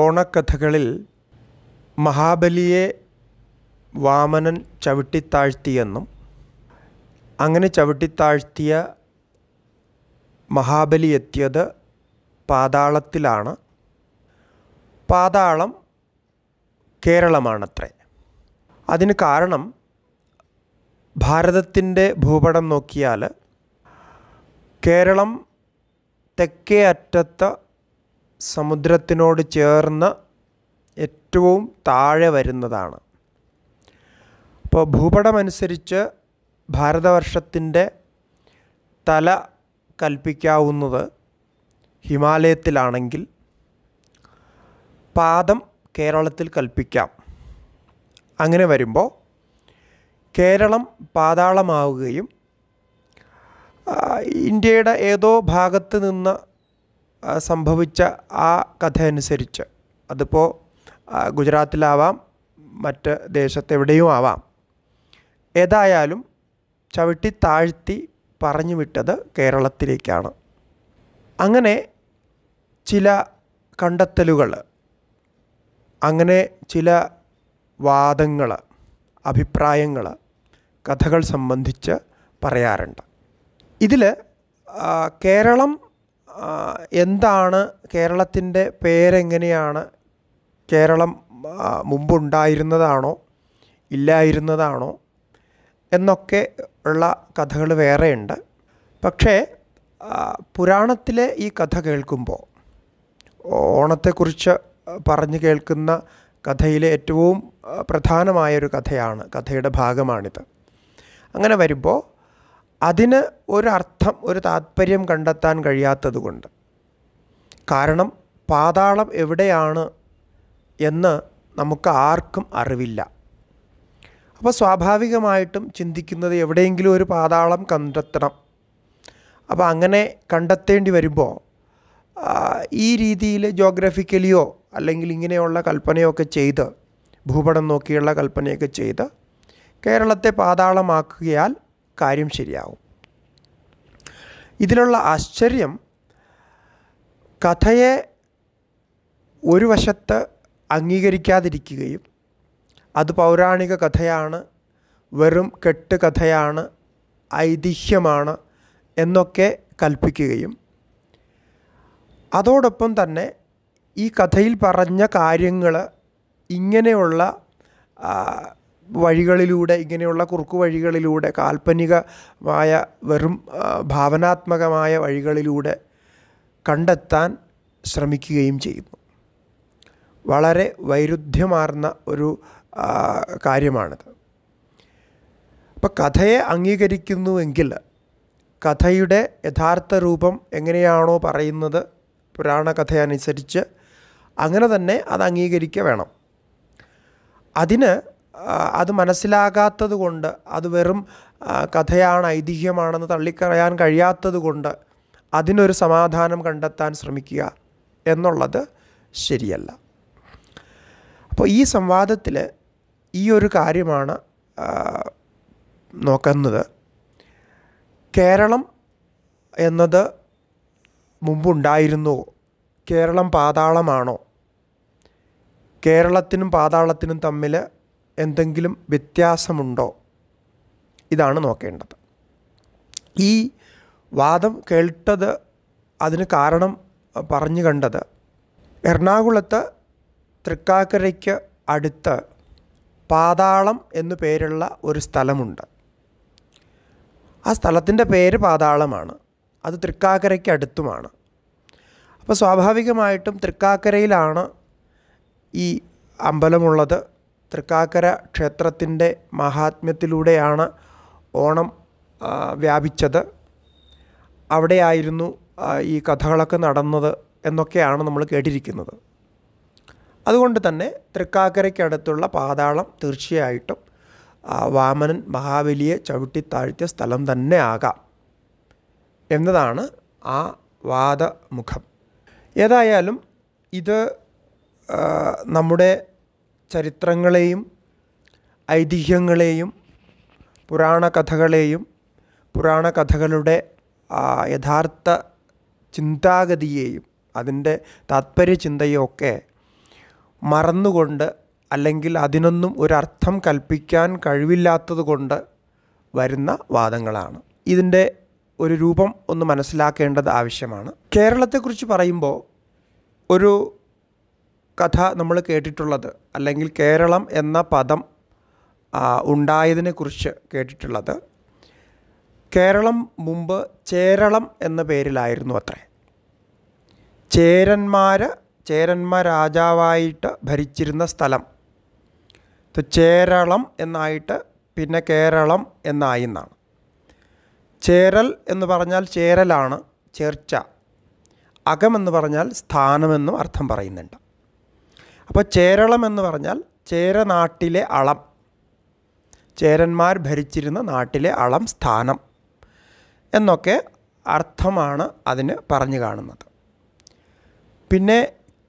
ഓണക്കഥകളിൽ മഹാബലിയെ വാമനൻ ചവിട്ടിത്താഴ്ത്തിയെന്നും അങ്ങനെ ചവിട്ടിത്താഴ്ത്തിയ മഹാബലി എത്തിയത് പാതാളത്തിലാണ് പാതാളം കേരളമാണത്രേ അതിന് കാരണം ഭാരതത്തിൻ്റെ ഭൂപടം നോക്കിയാൽ കേരളം തെക്കേ അറ്റത്ത് സമുദ്രത്തിനോട് ചേർന്ന് ഏറ്റവും താഴെ വരുന്നതാണ് അപ്പോൾ ഭൂപടമനുസരിച്ച് ഭാരതവർഷത്തിൻ്റെ തല കൽപ്പിക്കാവുന്നത് ഹിമാലയത്തിലാണെങ്കിൽ പാദം കേരളത്തിൽ കൽപ്പിക്കാം അങ്ങനെ വരുമ്പോൾ കേരളം പാതാളമാവുകയും ഇന്ത്യയുടെ ഏതോ ഭാഗത്ത് നിന്ന് സംഭവിച്ച ആ കഥ അനുസരിച്ച് അതിപ്പോൾ ഗുജറാത്തിലാവാം മറ്റ് ദേശത്തെവിടെയും ആവാം ഏതായാലും ചവിട്ടി താഴ്ത്തി പറഞ്ഞു വിട്ടത് കേരളത്തിലേക്കാണ് അങ്ങനെ ചില കണ്ടെത്തലുകൾ അങ്ങനെ ചില വാദങ്ങൾ അഭിപ്രായങ്ങൾ കഥകൾ സംബന്ധിച്ച് പറയാറുണ്ട് ഇതിൽ കേരളം എന്താണ് കേരളത്തിൻ്റെ പേരെങ്ങനെയാണ് കേരളം മുമ്പുണ്ടായിരുന്നതാണോ ഇല്ലായിരുന്നതാണോ എന്നൊക്കെ ഉള്ള കഥകൾ വേറെയുണ്ട് പക്ഷേ പുരാണത്തിലെ ഈ കഥ കേൾക്കുമ്പോൾ ഓണത്തെക്കുറിച്ച് പറഞ്ഞു കേൾക്കുന്ന കഥയിലെ ഏറ്റവും പ്രധാനമായൊരു കഥയാണ് കഥയുടെ ഭാഗമാണിത് അങ്ങനെ വരുമ്പോൾ അതിന് ഒരർത്ഥം ഒരു താത്പര്യം കണ്ടെത്താൻ കഴിയാത്തതുകൊണ്ട് കാരണം പാതാളം എവിടെയാണ് എന്ന് നമുക്ക് ആർക്കും അറിവില്ല അപ്പോൾ സ്വാഭാവികമായിട്ടും ചിന്തിക്കുന്നത് എവിടെയെങ്കിലും ഒരു പാതാളം കണ്ടെത്തണം അപ്പോൾ അങ്ങനെ കണ്ടെത്തേണ്ടി വരുമ്പോൾ ഈ രീതിയിൽ ജോഗ്രഫിക്കലിയോ അല്ലെങ്കിൽ ഇങ്ങനെയുള്ള കൽപ്പനയൊക്കെ ചെയ്ത് ഭൂപടം നോക്കിയുള്ള കൽപ്പനയൊക്കെ ചെയ്ത് കേരളത്തെ പാതാളമാക്കിയാൽ കാര്യം ശരിയാവും ഇതിലുള്ള ആശ്ചര്യം കഥയെ ഒരു വശത്ത് അംഗീകരിക്കാതിരിക്കുകയും അത് പൗരാണിക കഥയാണ് വെറും കെട്ട് കഥയാണ് ഐതിഹ്യമാണ് എന്നൊക്കെ കൽപ്പിക്കുകയും അതോടൊപ്പം തന്നെ ഈ കഥയിൽ പറഞ്ഞ കാര്യങ്ങൾ ഇങ്ങനെയുള്ള വഴികളിലൂടെ ഇങ്ങനെയുള്ള കുറുക്കു വഴികളിലൂടെ കാൽപ്പനികമായ വെറും ഭാവനാത്മകമായ വഴികളിലൂടെ കണ്ടെത്താൻ ശ്രമിക്കുകയും ചെയ്യുന്നു വളരെ വൈരുദ്ധ്യമാർന്ന ഒരു കാര്യമാണിത് അപ്പോൾ കഥയെ അംഗീകരിക്കുന്നുവെങ്കിൽ കഥയുടെ യഥാർത്ഥ രൂപം എങ്ങനെയാണോ പറയുന്നത് പുരാണ കഥയനുസരിച്ച് അങ്ങനെ തന്നെ അത് അംഗീകരിക്കുക വേണം അതിന് അത് മനസ്സിലാകാത്തത് കൊണ്ട് അത് വെറും കഥയാണ് ഐതിഹ്യമാണെന്ന് തള്ളിക്കറയാൻ കഴിയാത്തത് കൊണ്ട് അതിനൊരു സമാധാനം കണ്ടെത്താൻ ശ്രമിക്കുക എന്നുള്ളത് ശരിയല്ല അപ്പോൾ ഈ സംവാദത്തിൽ ഈ ഒരു കാര്യമാണ് നോക്കുന്നത് കേരളം എന്നത് മുമ്പുണ്ടായിരുന്നുവോ കേരളം പാതാളമാണോ കേരളത്തിനും പാതാളത്തിനും തമ്മിൽ എന്തെങ്കിലും വ്യത്യാസമുണ്ടോ ഇതാണ് നോക്കേണ്ടത് ഈ വാദം കേട്ടത് അതിന് കാരണം പറഞ്ഞു കണ്ടത് എറണാകുളത്ത് തൃക്കാക്കരയ്ക്ക് അടുത്ത് പാതാളം എന്നു പേരുള്ള ഒരു സ്ഥലമുണ്ട് ആ സ്ഥലത്തിൻ്റെ പേര് പാതാളമാണ് അത് തൃക്കാക്കരയ്ക്ക് അടുത്തുമാണ് അപ്പോൾ സ്വാഭാവികമായിട്ടും തൃക്കാക്കരയിലാണ് ഈ അമ്പലമുള്ളത് തൃക്കാക്കര ക്ഷേത്രത്തിൻ്റെ മഹാത്മ്യത്തിലൂടെയാണ് ഓണം വ്യാപിച്ചത് അവിടെയായിരുന്നു ഈ കഥകളൊക്കെ നടന്നത് എന്നൊക്കെയാണ് നമ്മൾ കേട്ടിരിക്കുന്നത് അതുകൊണ്ട് തന്നെ തൃക്കാക്കരയ്ക്കടുത്തുള്ള പാതാളം തീർച്ചയായിട്ടും വാമനൻ മഹാബലിയെ താഴ്ത്തിയ സ്ഥലം തന്നെ ആകാം എന്നതാണ് ആ വാദമുഖം ഏതായാലും ഇത് നമ്മുടെ ചരിത്രങ്ങളെയും ഐതിഹ്യങ്ങളെയും പുരാണ കഥകളെയും പുരാണ കഥകളുടെ യഥാർത്ഥ ചിന്താഗതിയെയും അതിൻ്റെ താത്പര്യ ചിന്തയൊക്കെ മറന്നുകൊണ്ട് അല്ലെങ്കിൽ അതിനൊന്നും ഒരർത്ഥം കൽപ്പിക്കാൻ കഴിവില്ലാത്തത് കൊണ്ട് വരുന്ന വാദങ്ങളാണ് ഇതിൻ്റെ ഒരു രൂപം ഒന്ന് മനസ്സിലാക്കേണ്ടത് ആവശ്യമാണ് കേരളത്തെക്കുറിച്ച് പറയുമ്പോൾ ഒരു കഥ നമ്മൾ കേട്ടിട്ടുള്ളത് അല്ലെങ്കിൽ കേരളം എന്ന പദം ഉണ്ടായതിനെക്കുറിച്ച് കേട്ടിട്ടുള്ളത് കേരളം മുമ്പ് ചേരളം എന്ന പേരിലായിരുന്നു അത്രേ ചേരന്മാർ ചേരന്മ രാജാവായിട്ട് ഭരിച്ചിരുന്ന സ്ഥലം ചേരളം എന്നായിട്ട് പിന്നെ കേരളം എന്നായി എന്നാണ് ചേരൽ എന്ന് പറഞ്ഞാൽ ചേരലാണ് ചേർച്ച അകമെന്ന് പറഞ്ഞാൽ സ്ഥാനമെന്നും അർത്ഥം പറയുന്നുണ്ട് അപ്പോൾ ചേരളം എന്ന് പറഞ്ഞാൽ ചേരനാട്ടിലെ അളം ചേരന്മാർ ഭരിച്ചിരുന്ന നാട്ടിലെ അളം സ്ഥാനം എന്നൊക്കെ അർത്ഥമാണ് അതിന് പറഞ്ഞു കാണുന്നത് പിന്നെ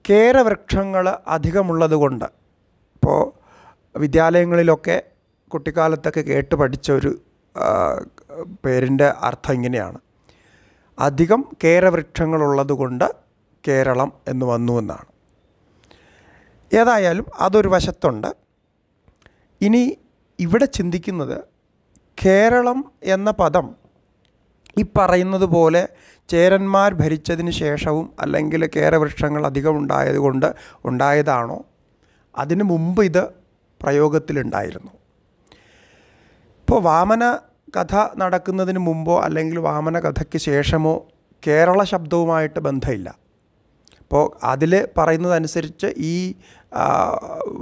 കേരവൃക്ഷങ്ങൾ അധികമുള്ളത് കൊണ്ട് ഇപ്പോൾ വിദ്യാലയങ്ങളിലൊക്കെ കുട്ടിക്കാലത്തൊക്കെ കേട്ട് പഠിച്ച ഒരു പേരിൻ്റെ അർത്ഥം ഇങ്ങനെയാണ് അധികം കേരവൃക്ഷങ്ങളുള്ളത് കൊണ്ട് കേരളം എന്ന് വന്നു എന്നാണ് ഏതായാലും അതൊരു വശത്തുണ്ട് ഇനി ഇവിടെ ചിന്തിക്കുന്നത് കേരളം എന്ന പദം ഈ പറയുന്നത് പോലെ ചേരന്മാർ ഭരിച്ചതിന് ശേഷവും അല്ലെങ്കിൽ കേരവൃക്ഷങ്ങൾ അധികം ഉണ്ടായതുകൊണ്ട് ഉണ്ടായതാണോ അതിനു മുമ്പ് ഇത് പ്രയോഗത്തിലുണ്ടായിരുന്നു ഇപ്പോൾ വാമന കഥ നടക്കുന്നതിന് മുമ്പോ അല്ലെങ്കിൽ വാമന കഥയ്ക്ക് ശേഷമോ കേരള ശബ്ദവുമായിട്ട് ബന്ധമില്ല അപ്പോൾ അതിൽ പറയുന്നതനുസരിച്ച് ഈ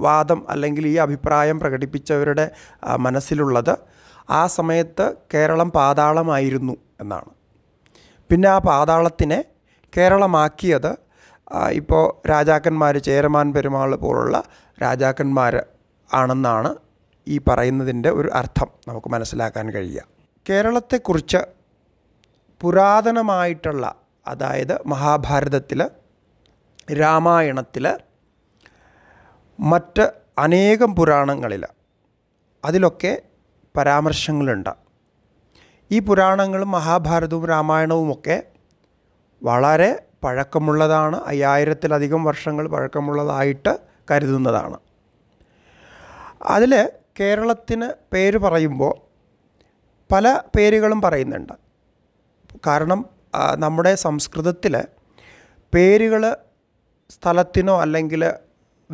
വാദം അല്ലെങ്കിൽ ഈ അഭിപ്രായം പ്രകടിപ്പിച്ചവരുടെ മനസ്സിലുള്ളത് ആ സമയത്ത് കേരളം പാതാളമായിരുന്നു എന്നാണ് പിന്നെ ആ പാതാളത്തിനെ കേരളമാക്കിയത് ഇപ്പോൾ രാജാക്കന്മാർ ചേരമാൻ പെരുമാൾ പോലുള്ള രാജാക്കന്മാർ ആണെന്നാണ് ഈ പറയുന്നതിൻ്റെ ഒരു അർത്ഥം നമുക്ക് മനസ്സിലാക്കാൻ കഴിയുക കേരളത്തെക്കുറിച്ച് പുരാതനമായിട്ടുള്ള അതായത് മഹാഭാരതത്തിൽ രാമായണത്തിൽ മറ്റ് അനേകം പുരാണങ്ങളിൽ അതിലൊക്കെ പരാമർശങ്ങളുണ്ട് ഈ പുരാണങ്ങളും മഹാഭാരതവും രാമായണവുമൊക്കെ വളരെ പഴക്കമുള്ളതാണ് അയ്യായിരത്തിലധികം വർഷങ്ങൾ പഴക്കമുള്ളതായിട്ട് കരുതുന്നതാണ് അതിൽ കേരളത്തിന് പേര് പറയുമ്പോൾ പല പേരുകളും പറയുന്നുണ്ട് കാരണം നമ്മുടെ സംസ്കൃതത്തിൽ പേരുകൾ സ്ഥലത്തിനോ അല്ലെങ്കിൽ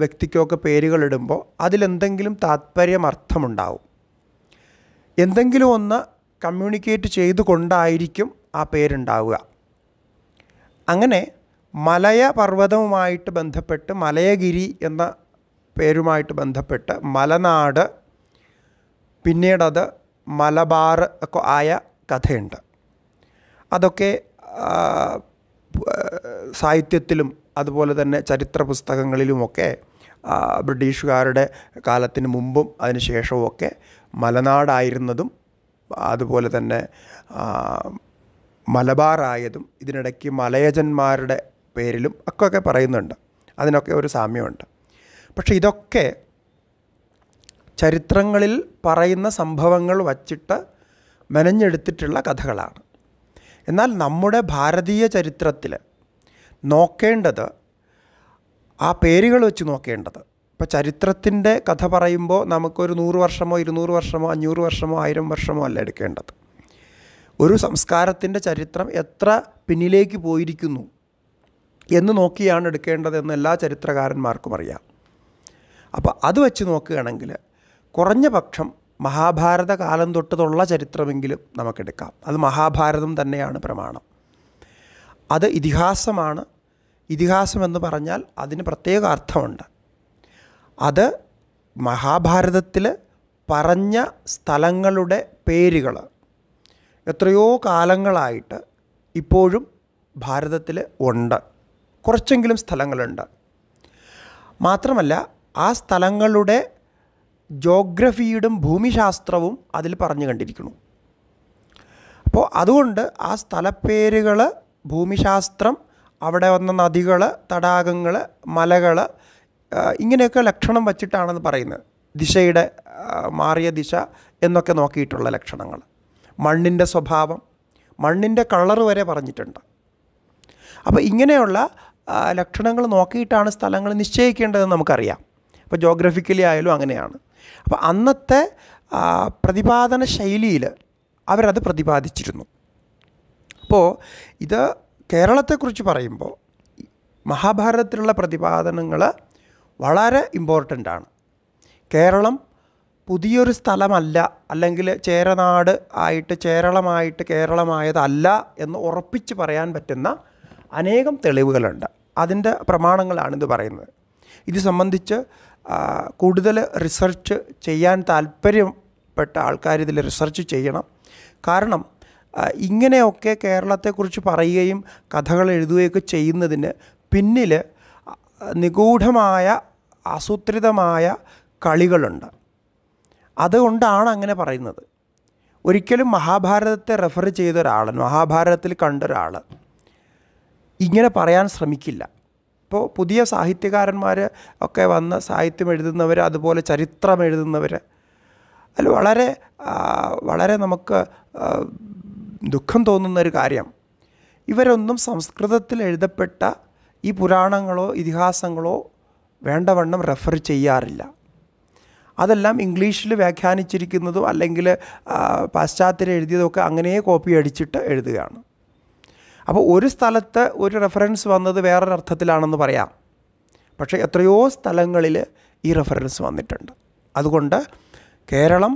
വ്യക്തിക്കൊക്കെ പേരുകളിടുമ്പോൾ അതിലെന്തെങ്കിലും താത്പര്യം അർത്ഥമുണ്ടാവും എന്തെങ്കിലും ഒന്ന് കമ്മ്യൂണിക്കേറ്റ് ചെയ്തുകൊണ്ടായിരിക്കും ആ പേരുണ്ടാവുക അങ്ങനെ മലയ പർവ്വതവുമായിട്ട് ബന്ധപ്പെട്ട് മലയഗിരി എന്ന പേരുമായിട്ട് ബന്ധപ്പെട്ട് മലനാട് പിന്നീടത് മലബാർ ഒക്കെ ആയ കഥയുണ്ട് അതൊക്കെ സാഹിത്യത്തിലും അതുപോലെ തന്നെ ചരിത്ര പുസ്തകങ്ങളിലുമൊക്കെ ബ്രിട്ടീഷുകാരുടെ കാലത്തിന് മുമ്പും ഒക്കെ മലനാടായിരുന്നതും അതുപോലെ തന്നെ മലബാറായതും ഇതിനിടയ്ക്ക് മലയജന്മാരുടെ പേരിലും ഒക്കെ പറയുന്നുണ്ട് അതിനൊക്കെ ഒരു സാമ്യമുണ്ട് പക്ഷേ ഇതൊക്കെ ചരിത്രങ്ങളിൽ പറയുന്ന സംഭവങ്ങൾ വച്ചിട്ട് മെനഞ്ഞെടുത്തിട്ടുള്ള കഥകളാണ് എന്നാൽ നമ്മുടെ ഭാരതീയ ചരിത്രത്തിൽ നോക്കേണ്ടത് ആ പേരുകൾ വെച്ച് നോക്കേണ്ടത് ഇപ്പോൾ ചരിത്രത്തിൻ്റെ കഥ പറയുമ്പോൾ നമുക്കൊരു നൂറ് വർഷമോ ഇരുന്നൂറ് വർഷമോ അഞ്ഞൂറ് വർഷമോ ആയിരം വർഷമോ അല്ല എടുക്കേണ്ടത് ഒരു സംസ്കാരത്തിൻ്റെ ചരിത്രം എത്ര പിന്നിലേക്ക് പോയിരിക്കുന്നു എന്ന് നോക്കിയാണ് എടുക്കേണ്ടതെന്ന് എല്ലാ ചരിത്രകാരന്മാർക്കും അറിയാം അപ്പോൾ അത് വെച്ച് നോക്കുകയാണെങ്കിൽ കുറഞ്ഞ പക്ഷം മഹാഭാരത കാലം തൊട്ടതുള്ള ചരിത്രമെങ്കിലും നമുക്കെടുക്കാം അത് മഹാഭാരതം തന്നെയാണ് പ്രമാണം അത് ഇതിഹാസമാണ് ഇതിഹാസമെന്ന് പറഞ്ഞാൽ അതിന് പ്രത്യേക അർത്ഥമുണ്ട് അത് മഹാഭാരതത്തിൽ പറഞ്ഞ സ്ഥലങ്ങളുടെ പേരുകൾ എത്രയോ കാലങ്ങളായിട്ട് ഇപ്പോഴും ഭാരതത്തിൽ ഉണ്ട് കുറച്ചെങ്കിലും സ്ഥലങ്ങളുണ്ട് മാത്രമല്ല ആ സ്ഥലങ്ങളുടെ ജോഗ്രഫിയുടെ ഭൂമിശാസ്ത്രവും അതിൽ പറഞ്ഞു കണ്ടിരിക്കുന്നു അപ്പോൾ അതുകൊണ്ട് ആ സ്ഥലപ്പേരുകൾ ഭൂമിശാസ്ത്രം അവിടെ വന്ന നദികൾ തടാകങ്ങൾ മലകൾ ഇങ്ങനെയൊക്കെ ലക്ഷണം വച്ചിട്ടാണെന്ന് പറയുന്നത് ദിശയുടെ മാറിയ ദിശ എന്നൊക്കെ നോക്കിയിട്ടുള്ള ലക്ഷണങ്ങൾ മണ്ണിൻ്റെ സ്വഭാവം മണ്ണിൻ്റെ കളർ വരെ പറഞ്ഞിട്ടുണ്ട് അപ്പോൾ ഇങ്ങനെയുള്ള ലക്ഷണങ്ങൾ നോക്കിയിട്ടാണ് സ്ഥലങ്ങൾ നിശ്ചയിക്കേണ്ടതെന്ന് നമുക്കറിയാം അപ്പോൾ ജോഗ്രഫിക്കലി ആയാലും അങ്ങനെയാണ് അപ്പോൾ അന്നത്തെ പ്രതിപാദന ശൈലിയിൽ അവരത് പ്രതിപാദിച്ചിരുന്നു അപ്പോൾ ഇത് കേരളത്തെക്കുറിച്ച് പറയുമ്പോൾ മഹാഭാരതത്തിലുള്ള പ്രതിപാദനങ്ങൾ വളരെ ഇമ്പോർട്ടൻ്റ് ആണ് കേരളം പുതിയൊരു സ്ഥലമല്ല അല്ലെങ്കിൽ ചേരനാട് ആയിട്ട് ചേരളമായിട്ട് കേരളമായതല്ല എന്ന് ഉറപ്പിച്ച് പറയാൻ പറ്റുന്ന അനേകം തെളിവുകളുണ്ട് അതിൻ്റെ പ്രമാണങ്ങളാണിത് പറയുന്നത് ഇത് സംബന്ധിച്ച് കൂടുതൽ റിസർച്ച് ചെയ്യാൻ താല്പര്യപ്പെട്ട ആൾക്കാർ ഇതിൽ റിസർച്ച് ചെയ്യണം കാരണം ഇങ്ങനെയൊക്കെ കേരളത്തെക്കുറിച്ച് പറയുകയും കഥകൾ എഴുതുകയൊക്കെ ചെയ്യുന്നതിന് പിന്നിൽ നിഗൂഢമായ ആസൂത്രിതമായ കളികളുണ്ട് അതുകൊണ്ടാണ് അങ്ങനെ പറയുന്നത് ഒരിക്കലും മഹാഭാരതത്തെ റെഫർ ചെയ്ത ഒരാൾ മഹാഭാരതത്തിൽ കണ്ട ഒരാൾ ഇങ്ങനെ പറയാൻ ശ്രമിക്കില്ല ഇപ്പോൾ പുതിയ സാഹിത്യകാരന്മാർ ഒക്കെ വന്ന് സാഹിത്യം എഴുതുന്നവർ അതുപോലെ ചരിത്രം എഴുതുന്നവർ അതിൽ വളരെ വളരെ നമുക്ക് ദുഃഖം തോന്നുന്ന ഒരു കാര്യം ഇവരൊന്നും സംസ്കൃതത്തിൽ എഴുതപ്പെട്ട ഈ പുരാണങ്ങളോ ഇതിഹാസങ്ങളോ വേണ്ടവണ്ണം റെഫർ ചെയ്യാറില്ല അതെല്ലാം ഇംഗ്ലീഷിൽ വ്യാഖ്യാനിച്ചിരിക്കുന്നതും അല്ലെങ്കിൽ പാശ്ചാത്യം എഴുതിയതൊക്കെ അങ്ങനെ കോപ്പി അടിച്ചിട്ട് എഴുതുകയാണ് അപ്പോൾ ഒരു സ്ഥലത്ത് ഒരു റെഫറൻസ് വന്നത് വേറൊരർത്ഥത്തിലാണെന്ന് പറയാം പക്ഷേ എത്രയോ സ്ഥലങ്ങളിൽ ഈ റെഫറൻസ് വന്നിട്ടുണ്ട് അതുകൊണ്ട് കേരളം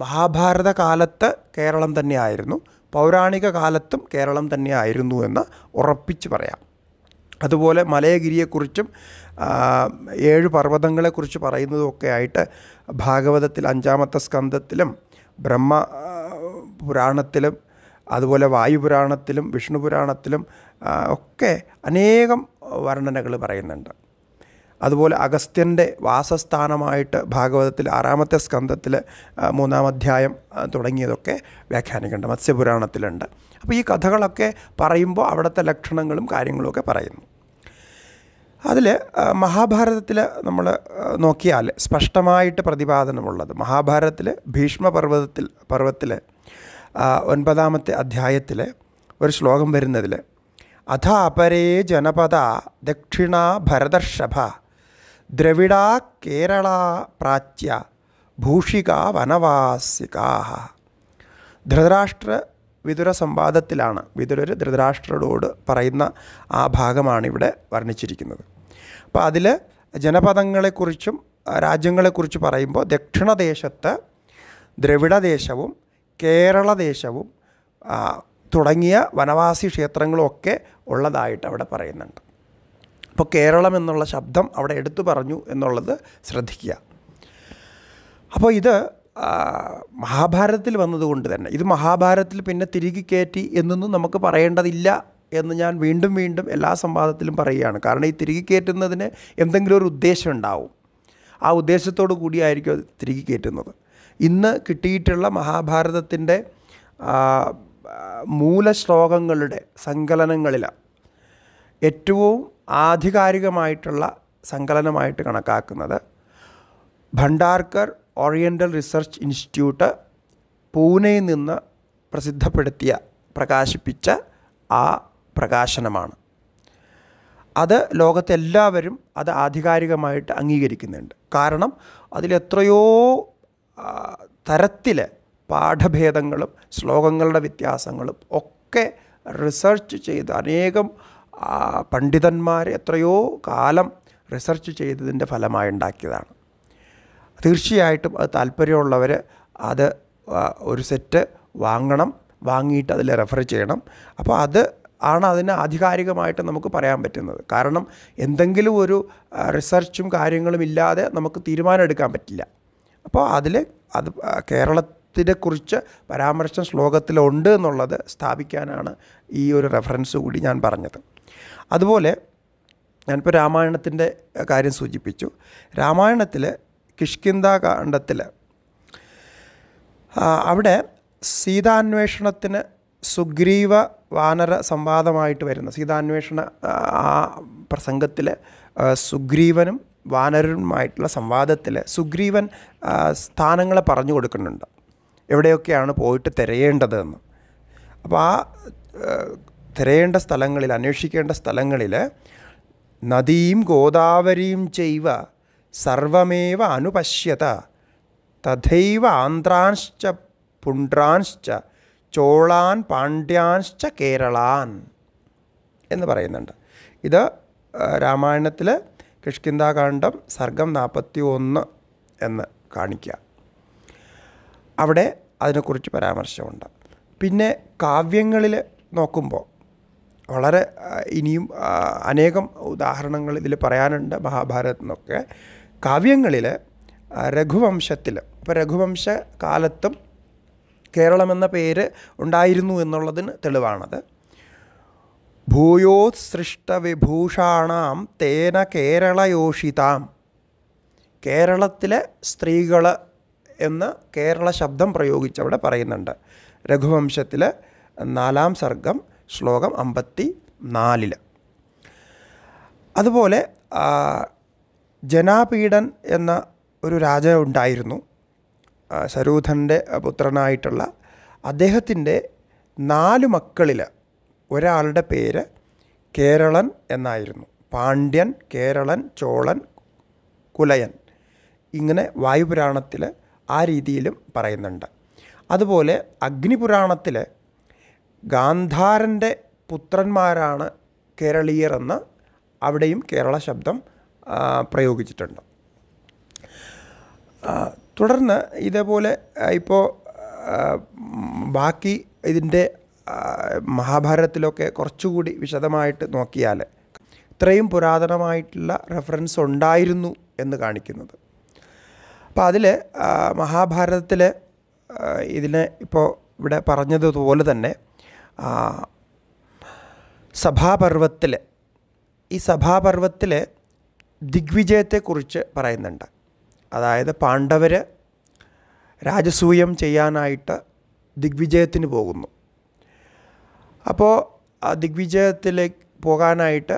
മഹാഭാരത കാലത്ത് കേരളം തന്നെയായിരുന്നു പൗരാണിക കാലത്തും കേരളം തന്നെയായിരുന്നു എന്ന് ഉറപ്പിച്ച് പറയാം അതുപോലെ മലയഗിരിയെക്കുറിച്ചും ഏഴ് പർവ്വതങ്ങളെക്കുറിച്ച് പറയുന്നതുമൊക്കെ ആയിട്ട് ഭാഗവതത്തിൽ അഞ്ചാമത്തെ സ്കന്ധത്തിലും ബ്രഹ്മ പുരാണത്തിലും അതുപോലെ വായുപുരാണത്തിലും വിഷ്ണു പുരാണത്തിലും ഒക്കെ അനേകം വർണ്ണനകൾ പറയുന്നുണ്ട് അതുപോലെ അഗസ്ത്യൻ്റെ വാസസ്ഥാനമായിട്ട് ഭാഗവതത്തിൽ ആറാമത്തെ സ്കന്ധത്തിൽ മൂന്നാം അധ്യായം തുടങ്ങിയതൊക്കെ വ്യാഖ്യാനിക്കേണ്ട മത്സ്യപുരാണത്തിലുണ്ട് അപ്പോൾ ഈ കഥകളൊക്കെ പറയുമ്പോൾ അവിടുത്തെ ലക്ഷണങ്ങളും കാര്യങ്ങളുമൊക്കെ പറയുന്നു അതിൽ മഹാഭാരതത്തിൽ നമ്മൾ നോക്കിയാൽ സ്പഷ്ടമായിട്ട് പ്രതിപാദനമുള്ളത് മഹാഭാരതത്തിൽ ഭീഷ്മപർവ്വതത്തിൽ പർവ്വത്തിൽ ഒൻപതാമത്തെ അധ്യായത്തിൽ ഒരു ശ്ലോകം വരുന്നതിൽ അഥ അപരേ ജനപദ ദക്ഷിണ ഭരതർഷഭ ദ്രവിഡ കേരള പ്രാച്യ ഭൂഷിക വനവാസികാ ധൃതരാഷ്ട്ര വിതുര സംവാദത്തിലാണ് വിതുരർ ധൃതരാഷ്ട്രരോട് പറയുന്ന ആ ഭാഗമാണ് ഇവിടെ വർണ്ണിച്ചിരിക്കുന്നത് അപ്പോൾ അതിൽ ജനപദങ്ങളെക്കുറിച്ചും രാജ്യങ്ങളെക്കുറിച്ച് പറയുമ്പോൾ ദക്ഷിണദേശത്ത് ദ്രവിഡദേശവും കേരളദേശവും തുടങ്ങിയ വനവാസി ക്ഷേത്രങ്ങളുമൊക്കെ ഉള്ളതായിട്ട് അവിടെ പറയുന്നുണ്ട് അപ്പോൾ കേരളം എന്നുള്ള ശബ്ദം അവിടെ എടുത്തു പറഞ്ഞു എന്നുള്ളത് ശ്രദ്ധിക്കുക അപ്പോൾ ഇത് മഹാഭാരതത്തിൽ വന്നതുകൊണ്ട് തന്നെ ഇത് മഹാഭാരതത്തിൽ പിന്നെ തിരികെ കയറ്റി എന്നൊന്നും നമുക്ക് പറയേണ്ടതില്ല എന്ന് ഞാൻ വീണ്ടും വീണ്ടും എല്ലാ സംവാദത്തിലും പറയുകയാണ് കാരണം ഈ തിരികെ കയറ്റുന്നതിന് എന്തെങ്കിലും ഒരു ഉദ്ദേശം ഉണ്ടാവും ആ ഉദ്ദേശത്തോടു കൂടിയായിരിക്കും അത് തിരികെ കയറ്റുന്നത് ഇന്ന് കിട്ടിയിട്ടുള്ള മഹാഭാരതത്തിൻ്റെ മൂലശ്ലോകങ്ങളുടെ സങ്കലനങ്ങളിൽ ഏറ്റവും ആധികാരികമായിട്ടുള്ള സങ്കലനമായിട്ട് കണക്കാക്കുന്നത് ഭണ്ഡാർക്കർ ഓറിയൻ്റൽ റിസർച്ച് ഇൻസ്റ്റിറ്റ്യൂട്ട് പൂനെയിൽ നിന്ന് പ്രസിദ്ധപ്പെടുത്തിയ പ്രകാശിപ്പിച്ച ആ പ്രകാശനമാണ് അത് ലോകത്തെല്ലാവരും അത് ആധികാരികമായിട്ട് അംഗീകരിക്കുന്നുണ്ട് കാരണം അതിലെത്രയോ തരത്തിൽ പാഠഭേദങ്ങളും ശ്ലോകങ്ങളുടെ വ്യത്യാസങ്ങളും ഒക്കെ റിസർച്ച് ചെയ്ത് അനേകം പണ്ഡിതന്മാർ എത്രയോ കാലം റിസർച്ച് ചെയ്തതിൻ്റെ ഫലമായി ഉണ്ടാക്കിയതാണ് തീർച്ചയായിട്ടും അത് താല്പര്യമുള്ളവർ അത് ഒരു സെറ്റ് വാങ്ങണം വാങ്ങിയിട്ട് അതിൽ റെഫർ ചെയ്യണം അപ്പോൾ അത് ആണ് അതിന് ആധികാരികമായിട്ട് നമുക്ക് പറയാൻ പറ്റുന്നത് കാരണം എന്തെങ്കിലും ഒരു റിസർച്ചും കാര്യങ്ങളും ഇല്ലാതെ നമുക്ക് തീരുമാനമെടുക്കാൻ എടുക്കാൻ പറ്റില്ല അപ്പോൾ അതിൽ അത് കേരളത്തിനെക്കുറിച്ച് പരാമർശം ശ്ലോകത്തിലുണ്ട് എന്നുള്ളത് സ്ഥാപിക്കാനാണ് ഈ ഒരു റെഫറൻസ് കൂടി ഞാൻ പറഞ്ഞത് അതുപോലെ ഞാനിപ്പോൾ രാമായണത്തിൻ്റെ കാര്യം സൂചിപ്പിച്ചു രാമായണത്തിൽ കിഷ്കിന്ത അവിടെ സീതാന്വേഷണത്തിന് സുഗ്രീവ വാനര സംവാദമായിട്ട് വരുന്ന സീതാന്വേഷണ ആ പ്രസംഗത്തിൽ സുഗ്രീവനും വാനരനുമായിട്ടുള്ള സംവാദത്തിൽ സുഗ്രീവൻ സ്ഥാനങ്ങളെ പറഞ്ഞു കൊടുക്കുന്നുണ്ട് എവിടെയൊക്കെയാണ് പോയിട്ട് തിരയേണ്ടതെന്ന് അപ്പോൾ ആ തിരയേണ്ട സ്ഥലങ്ങളിൽ അന്വേഷിക്കേണ്ട സ്ഥലങ്ങളിൽ നദിയും ഗോദാവരിയും ചെയ്വ സർവമേവ അനുപശ്യത തഥൈവ ആന്ധ്രാശ്ച പുണ്ട്രാശ്ച ചോളാൻ പാണ്ഡ്യാശ്ച കേരളാൻ എന്ന് പറയുന്നുണ്ട് ഇത് രാമായണത്തിൽ കിഷ്കിന്താകാന്ഡം സർഗം നാൽപ്പത്തി ഒന്ന് എന്ന് കാണിക്കുക അവിടെ അതിനെക്കുറിച്ച് പരാമർശമുണ്ട് പിന്നെ കാവ്യങ്ങളിൽ നോക്കുമ്പോൾ വളരെ ഇനിയും അനേകം ഉദാഹരണങ്ങൾ ഇതിൽ പറയാനുണ്ട് മഹാഭാരതത്തിൽ നിന്നൊക്കെ കാവ്യങ്ങളിൽ രഘുവംശത്തിൽ ഇപ്പോൾ രഘുവംശ കാലത്തും കേരളം എന്ന പേര് ഉണ്ടായിരുന്നു എന്നുള്ളതിന് തെളിവാണത് വിഭൂഷാണാം തേന കേരളയോഷിതാം കേരളത്തിലെ സ്ത്രീകൾ എന്ന് കേരള ശബ്ദം പ്രയോഗിച്ചവിടെ പറയുന്നുണ്ട് രഘുവംശത്തിൽ നാലാം സർഗം ശ്ലോകം അമ്പത്തി നാലിൽ അതുപോലെ ജനാപീഡൻ എന്ന ഒരു രാജ ഉണ്ടായിരുന്നു ശരൂധൻ്റെ പുത്രനായിട്ടുള്ള അദ്ദേഹത്തിൻ്റെ നാല് മക്കളിൽ ഒരാളുടെ പേര് കേരളൻ എന്നായിരുന്നു പാണ്ഡ്യൻ കേരളൻ ചോളൻ കുലയൻ ഇങ്ങനെ വായുപുരാണത്തിൽ ആ രീതിയിലും പറയുന്നുണ്ട് അതുപോലെ അഗ്നിപുരാണത്തിൽ ഗാന്ധാരൻ്റെ പുത്രന്മാരാണ് കേരളീയർ എന്ന് അവിടെയും കേരള ശബ്ദം പ്രയോഗിച്ചിട്ടുണ്ട് തുടർന്ന് ഇതേപോലെ ഇപ്പോൾ ബാക്കി ഇതിൻ്റെ മഹാഭാരതത്തിലൊക്കെ കുറച്ചുകൂടി വിശദമായിട്ട് നോക്കിയാൽ ഇത്രയും പുരാതനമായിട്ടുള്ള റെഫറൻസ് ഉണ്ടായിരുന്നു എന്ന് കാണിക്കുന്നത് അപ്പോൾ അതിൽ മഹാഭാരതത്തിൽ ഇതിനെ ഇപ്പോൾ ഇവിടെ പറഞ്ഞതുപോലെ തന്നെ സഭാപർവത്തിൽ ഈ സഭാപർവത്തിൽ ദിഗ്വിജയത്തെക്കുറിച്ച് പറയുന്നുണ്ട് അതായത് പാണ്ഡവർ രാജസൂയം ചെയ്യാനായിട്ട് ദിഗ്വിജയത്തിന് പോകുന്നു അപ്പോൾ ആ ദിഗ്വിജയത്തിലേക്ക് പോകാനായിട്ട്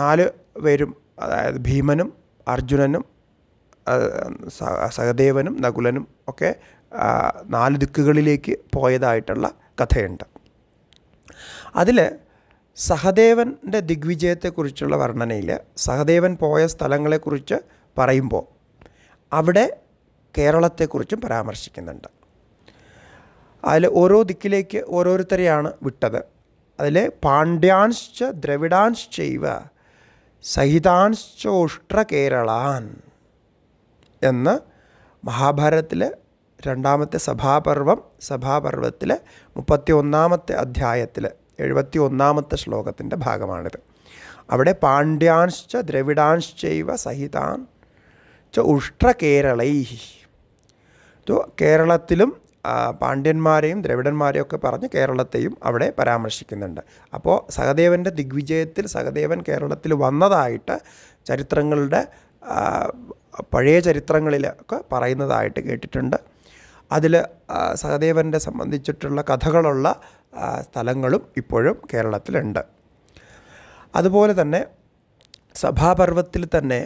നാല് പേരും അതായത് ഭീമനും അർജുനനും സഹദേവനും നകുലനും ഒക്കെ നാല് ദിക്കുകളിലേക്ക് പോയതായിട്ടുള്ള കഥയുണ്ട് അതിൽ സഹദേവൻ്റെ ദിഗ്വിജയത്തെക്കുറിച്ചുള്ള വർണ്ണനയിൽ സഹദേവൻ പോയ സ്ഥലങ്ങളെക്കുറിച്ച് പറയുമ്പോൾ അവിടെ കേരളത്തെക്കുറിച്ചും പരാമർശിക്കുന്നുണ്ട് അതിൽ ഓരോ ദിക്കിലേക്ക് ഓരോരുത്തരെയാണ് വിട്ടത് അതിൽ പാണ്ഡ്യാൻശ്ച ദ്രവിഡാൻശ്ചൈവ സഹിതാൻശ്ചോഷ്ട്ര കേരളാൻ എന്ന് മഹാഭാരതത്തിൽ രണ്ടാമത്തെ സഭാപർവം സഭാപർവത്തിൽ മുപ്പത്തി ഒന്നാമത്തെ അധ്യായത്തിൽ എഴുപത്തി ഒന്നാമത്തെ ശ്ലോകത്തിൻ്റെ ഭാഗമാണിത് അവിടെ പാണ്ഡ്യാശ്ച ദ്രവിഡാശ്ചൈവ സഹിതാൻ ച ഉഷ്ട്രകേരളൈ കേരളത്തിലും പാണ്ഡ്യന്മാരെയും ദ്രവിഡന്മാരെയും ഒക്കെ പറഞ്ഞ് കേരളത്തെയും അവിടെ പരാമർശിക്കുന്നുണ്ട് അപ്പോൾ സഹദേവൻ്റെ ദിഗ്വിജയത്തിൽ സഹദേവൻ കേരളത്തിൽ വന്നതായിട്ട് ചരിത്രങ്ങളുടെ പഴയ ചരിത്രങ്ങളിലൊക്കെ പറയുന്നതായിട്ട് കേട്ടിട്ടുണ്ട് അതിൽ സഹദേവൻ്റെ സംബന്ധിച്ചിട്ടുള്ള കഥകളുള്ള സ്ഥലങ്ങളും ഇപ്പോഴും കേരളത്തിലുണ്ട് അതുപോലെ തന്നെ സഭാപർവത്തിൽ തന്നെ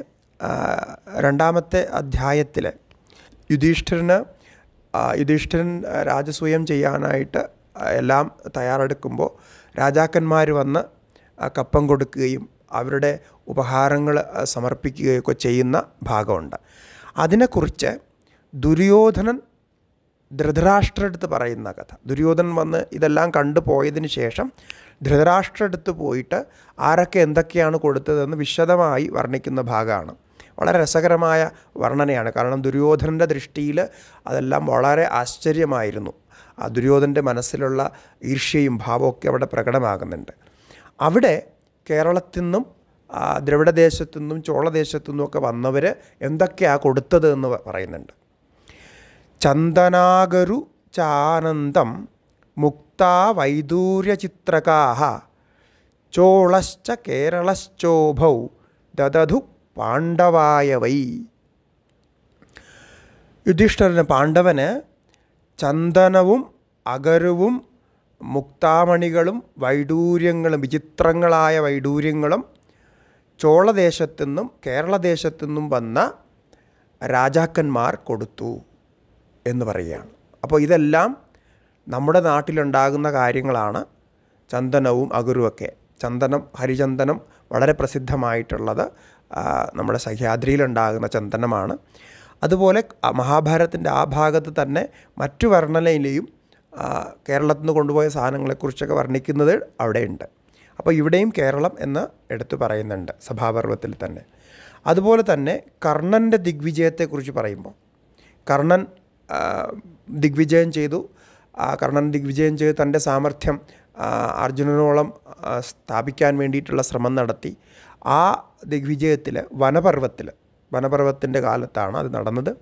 രണ്ടാമത്തെ അധ്യായത്തിൽ യുധിഷ്ഠിരന് യുധിഷ്ഠിരൻ രാജസൂയം ചെയ്യാനായിട്ട് എല്ലാം തയ്യാറെടുക്കുമ്പോൾ രാജാക്കന്മാർ വന്ന് കപ്പം കൊടുക്കുകയും അവരുടെ ഉപഹാരങ്ങൾ സമർപ്പിക്കുകയൊക്കെ ചെയ്യുന്ന ഭാഗമുണ്ട് അതിനെക്കുറിച്ച് ദുര്യോധനൻ ധൃതരാഷ്ട്രടുത്ത് പറയുന്ന കഥ ദുര്യോധൻ വന്ന് ഇതെല്ലാം കണ്ടു പോയതിന് ശേഷം ധൃതരാഷ്ട്രടുത്ത് പോയിട്ട് ആരൊക്കെ എന്തൊക്കെയാണ് കൊടുത്തതെന്ന് വിശദമായി വർണ്ണിക്കുന്ന ഭാഗമാണ് വളരെ രസകരമായ വർണ്ണനയാണ് കാരണം ദുര്യോധനൻ്റെ ദൃഷ്ടിയിൽ അതെല്ലാം വളരെ ആശ്ചര്യമായിരുന്നു ആ ദുര്യോധൻ്റെ മനസ്സിലുള്ള ഈർഷ്യയും ഭാവമൊക്കെ അവിടെ പ്രകടമാകുന്നുണ്ട് അവിടെ കേരളത്തിൽ നിന്നും ദ്രവിഡദേശത്തു നിന്നും ചോളദേശത്തു ഒക്കെ വന്നവർ എന്തൊക്കെയാണ് കൊടുത്തത് എന്ന് പറയുന്നുണ്ട് ചന്ദനാഗരു ചാനന്ദം മുക്താ വൈദൂര്യചിത്രകാഹ ചോളശ്ച കേരളശ്ചോഭൗ ദദധു പാണ്ഡവായ വൈ യുധിഷ്ഠരന് പാണ്ഡവന് ചന്ദനവും അഗരവും മുക്താമണികളും വൈഡൂര്യങ്ങളും വിചിത്രങ്ങളായ വൈഡൂര്യങ്ങളും ചോളദേശത്തു നിന്നും കേരളദേശത്തു നിന്നും വന്ന രാജാക്കന്മാർ കൊടുത്തു എന്ന് പറയുകയാണ് അപ്പോൾ ഇതെല്ലാം നമ്മുടെ നാട്ടിലുണ്ടാകുന്ന കാര്യങ്ങളാണ് ചന്ദനവും അഗുരുവൊക്കെ ചന്ദനം ഹരിചന്ദനം വളരെ പ്രസിദ്ധമായിട്ടുള്ളത് നമ്മുടെ സഹ്യാദ്രിയിലുണ്ടാകുന്ന ചന്ദനമാണ് അതുപോലെ മഹാഭാരതത്തിൻ്റെ ആ ഭാഗത്ത് തന്നെ മറ്റു വർണ്ണനയിലെയും കേരളത്തിൽ നിന്ന് കൊണ്ടുപോയ സാധനങ്ങളെക്കുറിച്ചൊക്കെ വർണ്ണിക്കുന്നത് അവിടെയുണ്ട് അപ്പോൾ ഇവിടെയും കേരളം എന്ന് എടുത്തു പറയുന്നുണ്ട് സഭാപർവത്തിൽ തന്നെ അതുപോലെ തന്നെ കർണൻ്റെ ദിഗ്വിജയത്തെക്കുറിച്ച് പറയുമ്പോൾ കർണൻ ദിഗ്വിജയം ചെയ്തു കർണൻ ദിഗ്വിജയം ചെയ്ത് തൻ്റെ സാമർഥ്യം അർജുനനോളം സ്ഥാപിക്കാൻ വേണ്ടിയിട്ടുള്ള ശ്രമം നടത്തി ആ ദിഗ്വിജയത്തിൽ വനപർവ്വത്തിൽ വനപർവ്വത്തിൻ്റെ കാലത്താണ് അത് നടന്നത്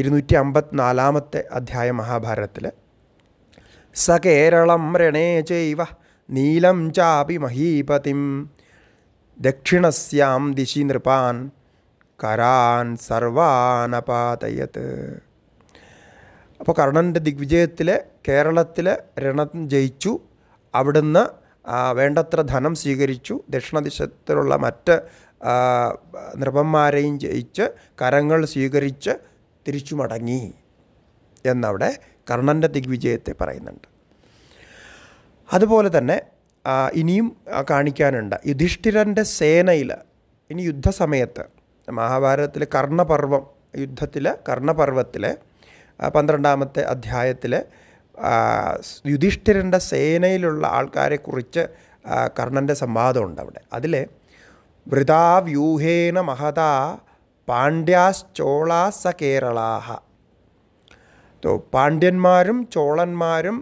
ഇരുന്നൂറ്റി അമ്പത്തിനാലാമത്തെ അധ്യായ മഹാഭാരതത്തിൽ സ കേരളം രണേ ചെയ്വ നീലം ചാപി മഹീപതിം ദക്ഷിണസ്യാം ദിശി നൃപാൻ കരാൻ സർവാനപാതയത്ത് അപ്പോൾ കർണൻ്റെ ദിഗ്വിജയത്തിൽ കേരളത്തിലെ രണം ജയിച്ചു അവിടുന്ന് വേണ്ടത്ര ധനം സ്വീകരിച്ചു ദക്ഷിണദിശത്തിലുള്ള മറ്റ് നൃപന്മാരെയും ജയിച്ച് കരങ്ങൾ സ്വീകരിച്ച് തിരിച്ചു മടങ്ങി എന്നവിടെ കർണൻ്റെ ദിഗ്വിജയത്തെ പറയുന്നുണ്ട് അതുപോലെ തന്നെ ഇനിയും കാണിക്കാനുണ്ട് യുധിഷ്ഠിരൻ്റെ സേനയിൽ ഇനി യുദ്ധസമയത്ത് മഹാഭാരതത്തിലെ കർണപർവം യുദ്ധത്തിൽ കർണപർവത്തിലെ പന്ത്രണ്ടാമത്തെ അധ്യായത്തിൽ യുധിഷ്ഠിരൻ്റെ സേനയിലുള്ള ആൾക്കാരെക്കുറിച്ച് കർണൻ്റെ സംവാദമുണ്ട് അവിടെ അതിൽ വ്യൂഹേന മഹതാ ചോളാസ കേരളാഹ പാണ്ഡ്യന്മാരും ചോളന്മാരും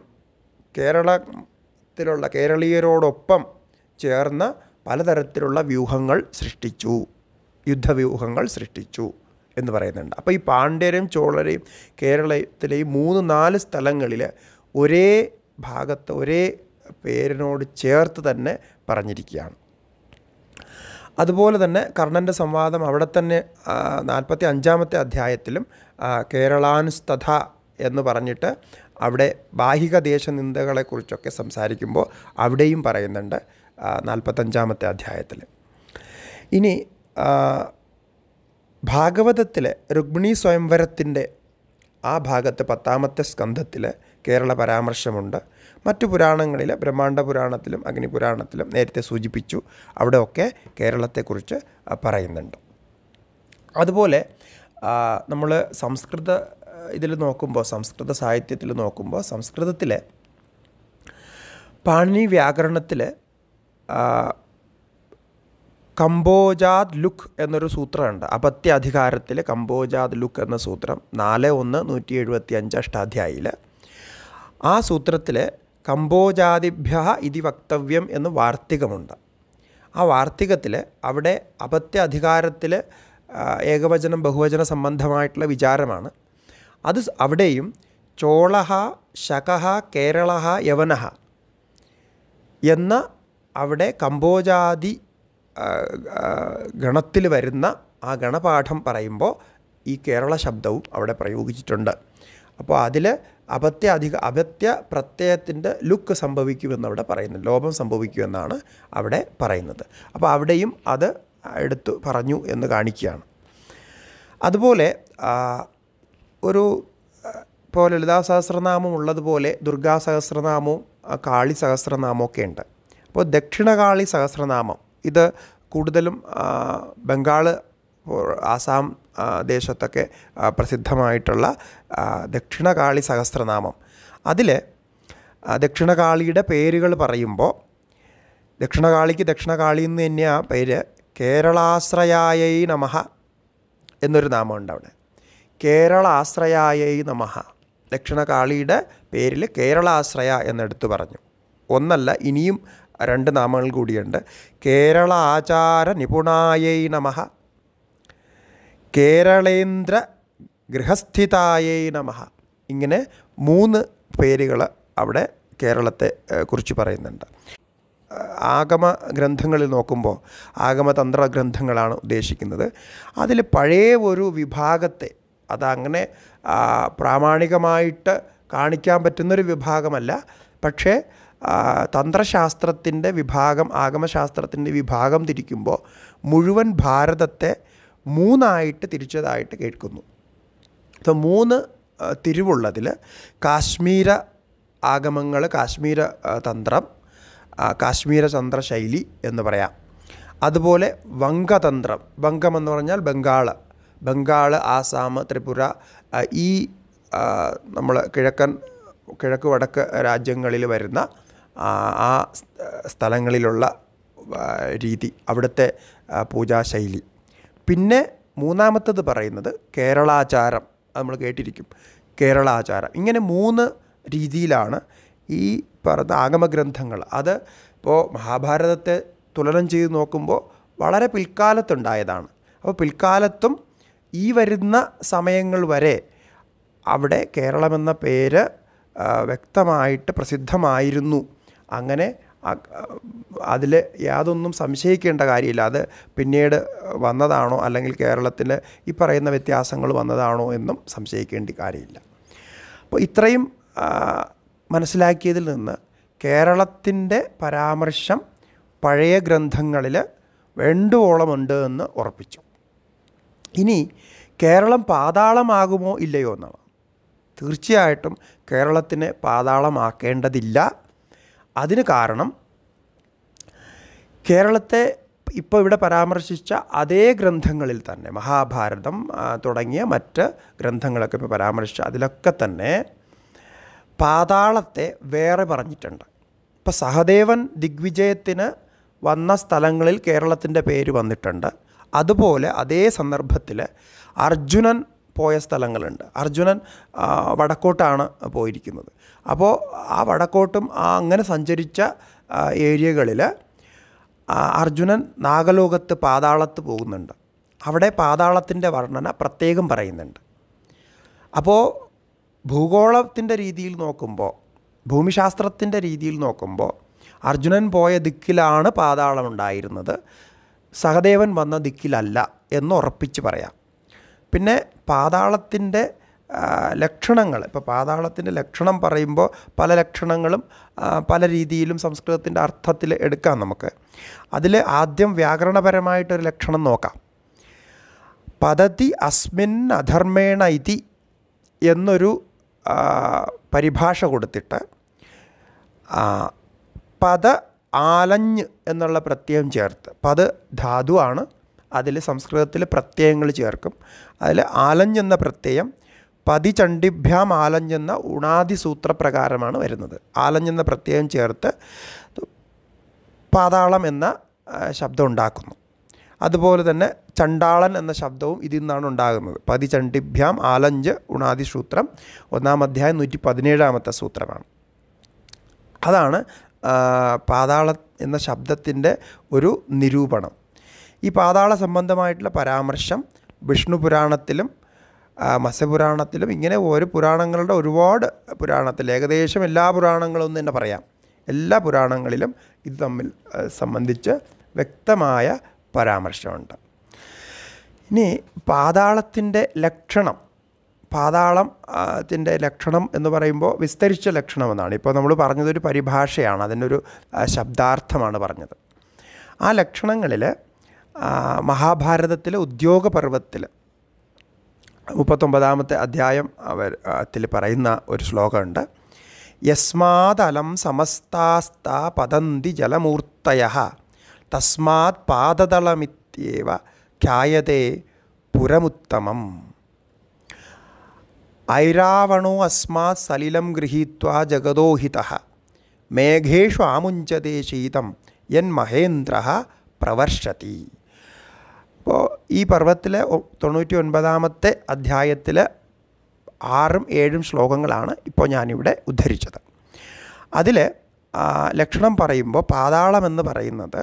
കേരളത്തിലുള്ള കേരളീയരോടൊപ്പം ചേർന്ന് പലതരത്തിലുള്ള വ്യൂഹങ്ങൾ സൃഷ്ടിച്ചു യുദ്ധവ്യൂഹങ്ങൾ സൃഷ്ടിച്ചു എന്ന് പറയുന്നുണ്ട് അപ്പോൾ ഈ പാണ്ഡ്യരും ചോളരെയും കേരളത്തിലെ ഈ മൂന്ന് നാല് സ്ഥലങ്ങളിൽ ഒരേ ഭാഗത്ത് ഒരേ പേരിനോട് ചേർത്ത് തന്നെ പറഞ്ഞിരിക്കുകയാണ് അതുപോലെ തന്നെ കർണൻ്റെ സംവാദം അവിടെ തന്നെ നാൽപ്പത്തി അഞ്ചാമത്തെ അധ്യായത്തിലും കേരളാനുസ്തഥ എന്ന് പറഞ്ഞിട്ട് അവിടെ ബാഹിക ദേശനിന്ദകളെക്കുറിച്ചൊക്കെ സംസാരിക്കുമ്പോൾ അവിടെയും പറയുന്നുണ്ട് നാൽപ്പത്തഞ്ചാമത്തെ അധ്യായത്തിൽ ഇനി ഭാഗവതത്തിലെ രുക്മിണി സ്വയംവരത്തിൻ്റെ ആ ഭാഗത്ത് പത്താമത്തെ സ്കന്ധത്തിൽ കേരള പരാമർശമുണ്ട് മറ്റു പുരാണങ്ങളിൽ ബ്രഹ്മാണ്ഡ പുരാണത്തിലും അഗ്നിപുരാണത്തിലും നേരത്തെ സൂചിപ്പിച്ചു അവിടെയൊക്കെ കേരളത്തെക്കുറിച്ച് പറയുന്നുണ്ട് അതുപോലെ നമ്മൾ സംസ്കൃത ഇതിൽ നോക്കുമ്പോൾ സംസ്കൃത സാഹിത്യത്തിൽ നോക്കുമ്പോൾ സംസ്കൃതത്തിലെ പാണിനി വ്യാകരണത്തിൽ കമ്പോജാദ് ലുക്ക് എന്നൊരു സൂത്രമുണ്ട് അപത്യ അധികാരത്തിൽ കമ്പോജാദ് ലുക്ക് എന്ന സൂത്രം നാല് ഒന്ന് നൂറ്റി എഴുപത്തി അഞ്ച് അഷ്ടാധ്യായിൽ ആ സൂത്രത്തിൽ കമ്പോജാതിഭ്യ ഇതി വക്തവ്യം എന്ന് വാർത്തികമുണ്ട് ആ വാർത്തികത്തിൽ അവിടെ അപത്യ അധികാരത്തിൽ ഏകവചനം ബഹുവചന സംബന്ധമായിട്ടുള്ള വിചാരമാണ് അത് അവിടെയും ചോളഹ ശകഹ കേരള യവനഹ എന്ന അവിടെ കമ്പോജാതി ഗണത്തിൽ വരുന്ന ആ ഗണപാഠം പറയുമ്പോൾ ഈ കേരള ശബ്ദവും അവിടെ പ്രയോഗിച്ചിട്ടുണ്ട് അപ്പോൾ അതിൽ അപത്യ അധിക അപത്യ പ്രത്യയത്തിൻ്റെ ലുക്ക് അവിടെ പറയുന്നു ലോപം സംഭവിക്കുമെന്നാണ് അവിടെ പറയുന്നത് അപ്പോൾ അവിടെയും അത് എടുത്തു പറഞ്ഞു എന്ന് കാണിക്കുകയാണ് അതുപോലെ ഒരു ഇപ്പോൾ ലളിതാ സഹസ്രനാമം ഉള്ളതുപോലെ ദുർഗാ സഹസ്രനാമവും കാളി സഹസ്രനാമവും ഒക്കെ ഉണ്ട് അപ്പോൾ ദക്ഷിണകാളി സഹസ്രനാമം ഇത് കൂടുതലും ബംഗാൾ ആസാം ദേശത്തൊക്കെ പ്രസിദ്ധമായിട്ടുള്ള ദക്ഷിണകാളി സഹസ്രനാമം അതിൽ ദക്ഷിണകാളിയുടെ പേരുകൾ പറയുമ്പോൾ ദക്ഷിണകാളിക്ക് ദക്ഷിണകാളി എന്ന് തന്നെയാണ് പേര് കേരളാശ്രയായൈ നമഹ എന്നൊരു നാമമുണ്ട് അവിടെ കേരളാശ്രയായൈ നമഹ ദക്ഷിണകാളിയുടെ പേരിൽ കേരളാശ്രയ എന്നെടുത്തു പറഞ്ഞു ഒന്നല്ല ഇനിയും രണ്ട് നാമങ്ങൾ കൂടിയുണ്ട് കേരള ആചാര നിപുണായൈ നമ കേരളേന്ദ്ര ഗൃഹസ്ഥിതായൈ നമ ഇങ്ങനെ മൂന്ന് പേരുകൾ അവിടെ കേരളത്തെ കുറിച്ച് പറയുന്നുണ്ട് ആഗമ ഗ്രന്ഥങ്ങളിൽ നോക്കുമ്പോൾ ആഗമതന്ത്ര ഗ്രന്ഥങ്ങളാണ് ഉദ്ദേശിക്കുന്നത് അതിൽ പഴയ ഒരു വിഭാഗത്തെ അതങ്ങനെ പ്രാമാണികമായിട്ട് കാണിക്കാൻ പറ്റുന്നൊരു വിഭാഗമല്ല പക്ഷേ തന്ത്രശാസ്ത്രത്തിൻ്റെ വിഭാഗം ആഗമശാസ്ത്രത്തിൻ്റെ വിഭാഗം തിരിക്കുമ്പോൾ മുഴുവൻ ഭാരതത്തെ മൂന്നായിട്ട് തിരിച്ചതായിട്ട് കേൾക്കുന്നു അപ്പോൾ മൂന്ന് തിരിവുള്ളതിൽ കാശ്മീര ആഗമങ്ങൾ കാശ്മീര തന്ത്രം കാശ്മീര തന്ത്രശൈലി എന്ന് പറയാം അതുപോലെ വങ്കതന്ത്രം വംഗം എന്ന് പറഞ്ഞാൽ ബംഗാൾ ബംഗാൾ ആസാം ത്രിപുര ഈ നമ്മൾ കിഴക്കൻ കിഴക്ക് വടക്ക് രാജ്യങ്ങളിൽ വരുന്ന ആ സ്ഥലങ്ങളിലുള്ള രീതി അവിടുത്തെ പൂജാശൈലി പിന്നെ മൂന്നാമത്തത് പറയുന്നത് കേരളാചാരം നമ്മൾ കേട്ടിരിക്കും കേരളാചാരം ഇങ്ങനെ മൂന്ന് രീതിയിലാണ് ഈ പറഞ്ഞ ആഗമഗ്രന്ഥങ്ങൾ അത് ഇപ്പോൾ മഹാഭാരതത്തെ തുലനം ചെയ്ത് നോക്കുമ്പോൾ വളരെ പിൽക്കാലത്തുണ്ടായതാണ് അപ്പോൾ പിൽക്കാലത്തും ഈ വരുന്ന സമയങ്ങൾ വരെ അവിടെ കേരളമെന്ന പേര് വ്യക്തമായിട്ട് പ്രസിദ്ധമായിരുന്നു അങ്ങനെ അതിൽ യാതൊന്നും സംശയിക്കേണ്ട കാര്യമില്ല അത് പിന്നീട് വന്നതാണോ അല്ലെങ്കിൽ കേരളത്തിൽ ഈ പറയുന്ന വ്യത്യാസങ്ങൾ വന്നതാണോ എന്നും സംശയിക്കേണ്ട കാര്യമില്ല അപ്പോൾ ഇത്രയും മനസ്സിലാക്കിയതിൽ നിന്ന് കേരളത്തിൻ്റെ പരാമർശം പഴയ ഗ്രന്ഥങ്ങളിൽ വേണ്ടുവോളമുണ്ട് എന്ന് ഉറപ്പിച്ചു ഇനി കേരളം പാതാളമാകുമോ ഇല്ലയോ എന്നാണ് തീർച്ചയായിട്ടും കേരളത്തിന് പാതാളമാക്കേണ്ടതില്ല അതിന് കാരണം കേരളത്തെ ഇപ്പോൾ ഇവിടെ പരാമർശിച്ച അതേ ഗ്രന്ഥങ്ങളിൽ തന്നെ മഹാഭാരതം തുടങ്ങിയ മറ്റ് ഗ്രന്ഥങ്ങളൊക്കെ ഇപ്പോൾ പരാമർശിച്ച അതിലൊക്കെ തന്നെ പാതാളത്തെ വേറെ പറഞ്ഞിട്ടുണ്ട് ഇപ്പോൾ സഹദേവൻ ദിഗ്വിജയത്തിന് വന്ന സ്ഥലങ്ങളിൽ കേരളത്തിൻ്റെ പേര് വന്നിട്ടുണ്ട് അതുപോലെ അതേ സന്ദർഭത്തിൽ അർജുനൻ പോയ സ്ഥലങ്ങളുണ്ട് അർജുനൻ വടക്കോട്ടാണ് പോയിരിക്കുന്നത് അപ്പോൾ ആ വടക്കോട്ടും ആ അങ്ങനെ സഞ്ചരിച്ച ഏരിയകളിൽ അർജുനൻ നാഗലോകത്ത് പാതാളത്ത് പോകുന്നുണ്ട് അവിടെ പാതാളത്തിൻ്റെ വർണ്ണന പ്രത്യേകം പറയുന്നുണ്ട് അപ്പോൾ ഭൂഗോളത്തിൻ്റെ രീതിയിൽ നോക്കുമ്പോൾ ഭൂമിശാസ്ത്രത്തിൻ്റെ രീതിയിൽ നോക്കുമ്പോൾ അർജുനൻ പോയ ദിക്കിലാണ് പാതാളം ഉണ്ടായിരുന്നത് സഹദേവൻ വന്ന ദിക്കിലല്ല എന്ന് ഉറപ്പിച്ച് പറയാം പിന്നെ പാതാളത്തിൻ്റെ ലക്ഷണങ്ങൾ ഇപ്പോൾ പാതാളത്തിൻ്റെ ലക്ഷണം പറയുമ്പോൾ പല ലക്ഷണങ്ങളും പല രീതിയിലും സംസ്കൃതത്തിൻ്റെ അർത്ഥത്തിൽ എടുക്കാം നമുക്ക് അതിൽ ആദ്യം വ്യാകരണപരമായിട്ടൊരു ലക്ഷണം നോക്കാം പദ്ധതി അസ്മിൻ അധർമ്മേണ ഇതി എന്നൊരു പരിഭാഷ കൊടുത്തിട്ട് പദ ആലഞ്ഞ് എന്നുള്ള പ്രത്യയം ചേർത്ത് പത് ധാതുവാണ് അതിൽ സംസ്കൃതത്തിൽ പ്രത്യയങ്ങൾ ചേർക്കും അതിൽ ആലഞ്ഞെന്ന എന്ന പ്രത്യയം പതിചണ്ഡിഭ്യാം ആലഞ്ഞെന്ന ഉണാദി സൂത്രപ്രകാരമാണ് വരുന്നത് ആലഞ്ഞെന്ന പ്രത്യയം ചേർത്ത് പാതാളം എന്ന ശബ്ദം ഉണ്ടാക്കുന്നു അതുപോലെ തന്നെ ചണ്ടാളൻ എന്ന ശബ്ദവും ഇതിൽ നിന്നാണ് ഉണ്ടാകുന്നത് പതിചണ്ഡിഭ്യാം ആലഞ്ച് ഉണാദി സൂത്രം ഒന്നാം അധ്യായം നൂറ്റി പതിനേഴാമത്തെ സൂത്രമാണ് അതാണ് പാതാള എന്ന ശബ്ദത്തിൻ്റെ ഒരു നിരൂപണം ഈ പാതാള സംബന്ധമായിട്ടുള്ള പരാമർശം വിഷ്ണു പുരാണത്തിലും മത്സ്യപുരാണത്തിലും ഇങ്ങനെ ഓരോ പുരാണങ്ങളുടെ ഒരുപാട് പുരാണത്തിൽ ഏകദേശം എല്ലാ പുരാണങ്ങളും തന്നെ പറയാം എല്ലാ പുരാണങ്ങളിലും ഇത് തമ്മിൽ സംബന്ധിച്ച് വ്യക്തമായ പരാമർശമുണ്ട് ഇനി പാതാളത്തിൻ്റെ ലക്ഷണം പാതാളം ത്തിൻ്റെ ലക്ഷണം എന്ന് പറയുമ്പോൾ വിസ്തരിച്ച ലക്ഷണം എന്നാണ് ഇപ്പോൾ നമ്മൾ പറഞ്ഞതൊരു പരിഭാഷയാണ് അതിൻ്റെ ഒരു ശബ്ദാർത്ഥമാണ് പറഞ്ഞത് ആ ലക്ഷണങ്ങളിൽ മഹാഭാരതത്തിലെ ഉദ്യോഗപർവത്തിൽ മുപ്പത്തൊമ്പതാമത്തെ അധ്യായം അവർ അതിൽ പറയുന്ന ഒരു ശ്ലോകമുണ്ട് യസ്മാതലം സമസ്താസ്ത പതന്തി ജലമൂർത്തയ തസ്മാത് പാദതളമിത്യേവ ഖ്യായതേ പുരമുത്തമം ഐരാവണോ അസ്മാത് സലിലം ഗൃഹീത്വ ജഗദോഹിത മേഘേഷു ആമുഞ്ചതേ ശീതം യൻ മഹേന്ദ്ര പ്രവർഷതി അപ്പോൾ ഈ പർവ്വത്തിലെ തൊണ്ണൂറ്റി ഒൻപതാമത്തെ അധ്യായത്തിൽ ആറും ഏഴും ശ്ലോകങ്ങളാണ് ഇപ്പോൾ ഞാനിവിടെ ഉദ്ധരിച്ചത് അതിൽ ലക്ഷണം പറയുമ്പോൾ പാതാളമെന്ന് പറയുന്നത്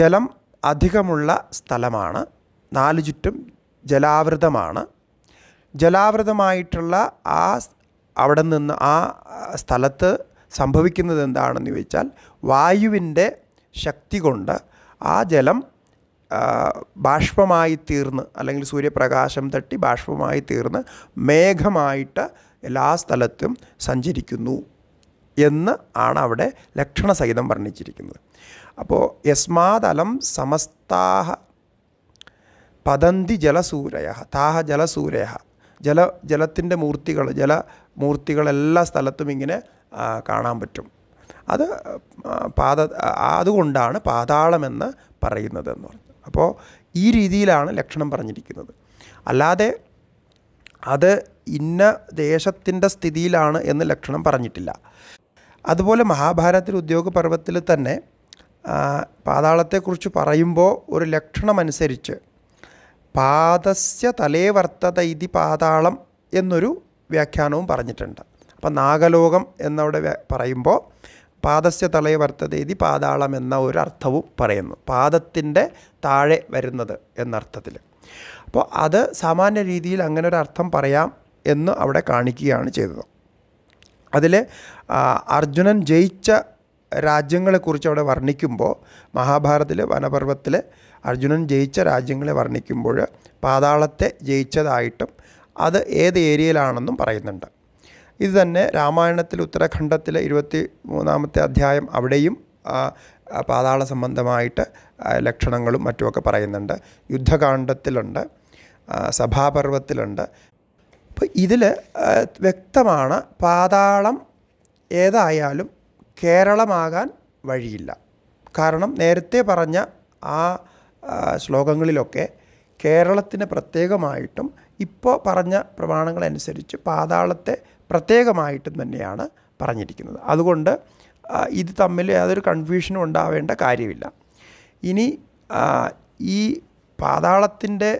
ജലം അധികമുള്ള സ്ഥലമാണ് നാല് ചുറ്റും ജലാവൃതമാണ് ജലാവൃതമായിട്ടുള്ള ആ അവിടെ നിന്ന് ആ സ്ഥലത്ത് സംഭവിക്കുന്നത് എന്താണെന്ന് ചോദിച്ചാൽ വായുവിൻ്റെ ശക്തി കൊണ്ട് ആ ജലം ബാഷ്പമായി തീർന്ന് അല്ലെങ്കിൽ സൂര്യപ്രകാശം തട്ടി ബാഷ്പമായി തീർന്ന് മേഘമായിട്ട് എല്ലാ സ്ഥലത്തും സഞ്ചരിക്കുന്നു എന്ന് ആണ് അവിടെ ലക്ഷണസഹിതം വർണ്ണിച്ചിരിക്കുന്നത് അപ്പോൾ യസ്മാതലം സമസ്താഹ പതന്തി ജലസൂരയ താഹ ജലസൂരയ ജല ജലത്തിൻ്റെ മൂർത്തികൾ ജലമൂർത്തികൾ എല്ലാ സ്ഥലത്തും ഇങ്ങനെ കാണാൻ പറ്റും അത് പാത അതുകൊണ്ടാണ് പാതാളമെന്ന് പറയുന്നത് എന്ന് പറഞ്ഞു അപ്പോൾ ഈ രീതിയിലാണ് ലക്ഷണം പറഞ്ഞിരിക്കുന്നത് അല്ലാതെ അത് ഇന്ന ദേശത്തിൻ്റെ സ്ഥിതിയിലാണ് എന്ന് ലക്ഷണം പറഞ്ഞിട്ടില്ല അതുപോലെ മഹാഭാരതത്തിൽ ഉദ്യോഗപർവത്തിൽ തന്നെ പാതാളത്തെക്കുറിച്ച് പറയുമ്പോൾ ഒരു ലക്ഷണമനുസരിച്ച് പാദസ്യ തലേ വർത്തത ഇതി പാതാളം എന്നൊരു വ്യാഖ്യാനവും പറഞ്ഞിട്ടുണ്ട് അപ്പം നാഗലോകം എന്നവിടെ പറയുമ്പോൾ പാദസ്യ തളയെ വർത്തതേതി പാതാളം എന്ന അർത്ഥവും പറയുന്നു പാദത്തിൻ്റെ താഴെ വരുന്നത് എന്നർത്ഥത്തിൽ അപ്പോൾ അത് സാമാന്യ രീതിയിൽ അങ്ങനെ ഒരു അർത്ഥം പറയാം എന്ന് അവിടെ കാണിക്കുകയാണ് ചെയ്തത് അതിൽ അർജുനൻ ജയിച്ച രാജ്യങ്ങളെക്കുറിച്ച് അവിടെ വർണ്ണിക്കുമ്പോൾ മഹാഭാരതത്തിൽ വനപർവ്വത്തിൽ അർജുനൻ ജയിച്ച രാജ്യങ്ങളെ വർണ്ണിക്കുമ്പോൾ പാതാളത്തെ ജയിച്ചതായിട്ടും അത് ഏത് ഏരിയയിലാണെന്നും പറയുന്നുണ്ട് ഇത് തന്നെ രാമായണത്തിൽ ഉത്തരഖണ്ഡത്തിലെ ഇരുപത്തി മൂന്നാമത്തെ അധ്യായം അവിടെയും പാതാള സംബന്ധമായിട്ട് ലക്ഷണങ്ങളും മറ്റുമൊക്കെ പറയുന്നുണ്ട് യുദ്ധകാണ്ഡത്തിലുണ്ട് സഭാപർവത്തിലുണ്ട് അപ്പോൾ ഇതിൽ വ്യക്തമാണ് പാതാളം ഏതായാലും കേരളമാകാൻ വഴിയില്ല കാരണം നേരത്തെ പറഞ്ഞ ആ ശ്ലോകങ്ങളിലൊക്കെ കേരളത്തിന് പ്രത്യേകമായിട്ടും ഇപ്പോൾ പറഞ്ഞ പ്രമാണങ്ങളനുസരിച്ച് പാതാളത്തെ പ്രത്യേകമായിട്ടും തന്നെയാണ് പറഞ്ഞിരിക്കുന്നത് അതുകൊണ്ട് ഇത് തമ്മിൽ യാതൊരു കൺഫ്യൂഷനും ഉണ്ടാവേണ്ട കാര്യമില്ല ഇനി ഈ പാതാളത്തിൻ്റെ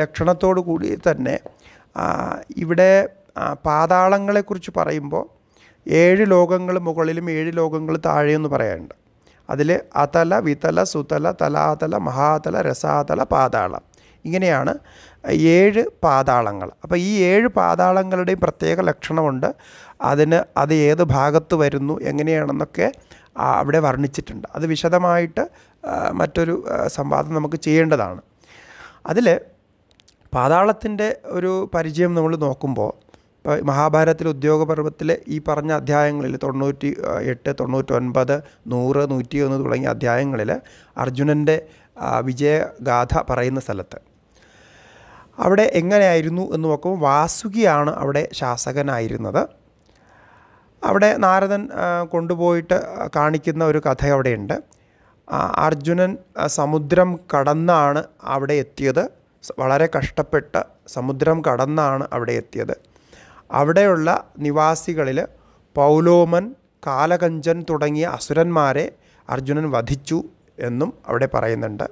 ലക്ഷണത്തോടു കൂടി തന്നെ ഇവിടെ പാതാളങ്ങളെക്കുറിച്ച് പറയുമ്പോൾ ഏഴ് ലോകങ്ങൾ മുകളിലും ഏഴ് ലോകങ്ങൾ താഴെയെന്ന് പറയാനുണ്ട് അതിൽ അതല വിതല സുതല തലാതല മഹാതല രസാതല പാതാളം ഇങ്ങനെയാണ് ഏഴ് പാതാളങ്ങൾ അപ്പോൾ ഈ ഏഴ് പാതാളങ്ങളുടെയും പ്രത്യേക ലക്ഷണമുണ്ട് അതിന് അത് ഏത് ഭാഗത്ത് വരുന്നു എങ്ങനെയാണെന്നൊക്കെ അവിടെ വർണ്ണിച്ചിട്ടുണ്ട് അത് വിശദമായിട്ട് മറ്റൊരു സംവാദം നമുക്ക് ചെയ്യേണ്ടതാണ് അതിൽ പാതാളത്തിൻ്റെ ഒരു പരിചയം നമ്മൾ നോക്കുമ്പോൾ ഇപ്പോൾ മഹാഭാരതത്തിലെ പർവ്വത്തിലെ ഈ പറഞ്ഞ അധ്യായങ്ങളിൽ തൊണ്ണൂറ്റി എട്ട് തൊണ്ണൂറ്റൊൻപത് നൂറ് ഒന്ന് തുടങ്ങിയ അധ്യായങ്ങളിൽ അർജുനൻ്റെ വിജയഗാഥ പറയുന്ന സ്ഥലത്ത് അവിടെ എങ്ങനെയായിരുന്നു എന്ന് നോക്കുമ്പോൾ വാസുകിയാണ് അവിടെ ശാസകനായിരുന്നത് അവിടെ നാരദൻ കൊണ്ടുപോയിട്ട് കാണിക്കുന്ന ഒരു കഥ അവിടെയുണ്ട് അർജുനൻ സമുദ്രം കടന്നാണ് അവിടെ എത്തിയത് വളരെ കഷ്ടപ്പെട്ട് സമുദ്രം കടന്നാണ് അവിടെ എത്തിയത് അവിടെയുള്ള നിവാസികളിൽ പൗലോമൻ കാലകഞ്ചൻ തുടങ്ങിയ അസുരന്മാരെ അർജുനൻ വധിച്ചു എന്നും അവിടെ പറയുന്നുണ്ട്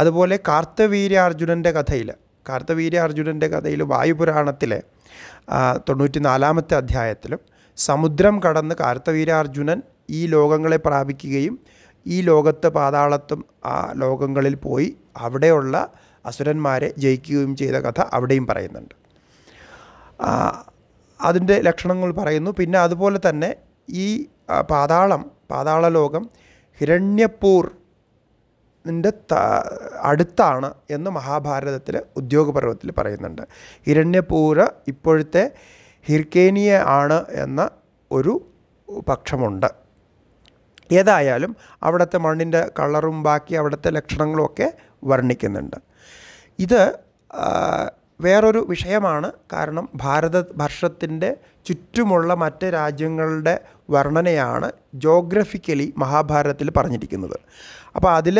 അതുപോലെ കാർത്തവീര്യാർജുനൻ്റെ കഥയിൽ കാർത്തവീര്യ അർജുനൻ്റെ കഥയിൽ വായുപുരാണത്തിലെ തൊണ്ണൂറ്റി നാലാമത്തെ അധ്യായത്തിലും സമുദ്രം കടന്ന് കാർത്തവീരാർജുനൻ ഈ ലോകങ്ങളെ പ്രാപിക്കുകയും ഈ ലോകത്ത് പാതാളത്തും ആ ലോകങ്ങളിൽ പോയി അവിടെയുള്ള അസുരന്മാരെ ജയിക്കുകയും ചെയ്ത കഥ അവിടെയും പറയുന്നുണ്ട് അതിൻ്റെ ലക്ഷണങ്ങൾ പറയുന്നു പിന്നെ അതുപോലെ തന്നെ ഈ പാതാളം പാതാള ലോകം ഹിരണ്യപൂർ നിൻ്റെ ത അടുത്താണ് എന്ന് മഹാഭാരതത്തിൽ ഉദ്യോഗപർവത്തിൽ പറയുന്നുണ്ട് ഹിരണ്യപൂര ഇപ്പോഴത്തെ ഹിർക്കേനിയ ആണ് എന്ന ഒരു പക്ഷമുണ്ട് ഏതായാലും അവിടുത്തെ മണ്ണിൻ്റെ കളറും ബാക്കി അവിടുത്തെ ലക്ഷണങ്ങളുമൊക്കെ വർണ്ണിക്കുന്നുണ്ട് ഇത് വേറൊരു വിഷയമാണ് കാരണം ഭാരത ഭർഷത്തിൻ്റെ ചുറ്റുമുള്ള മറ്റ് രാജ്യങ്ങളുടെ വർണ്ണനയാണ് ജോഗ്രഫിക്കലി മഹാഭാരതത്തിൽ പറഞ്ഞിരിക്കുന്നത് അപ്പോൾ അതിൽ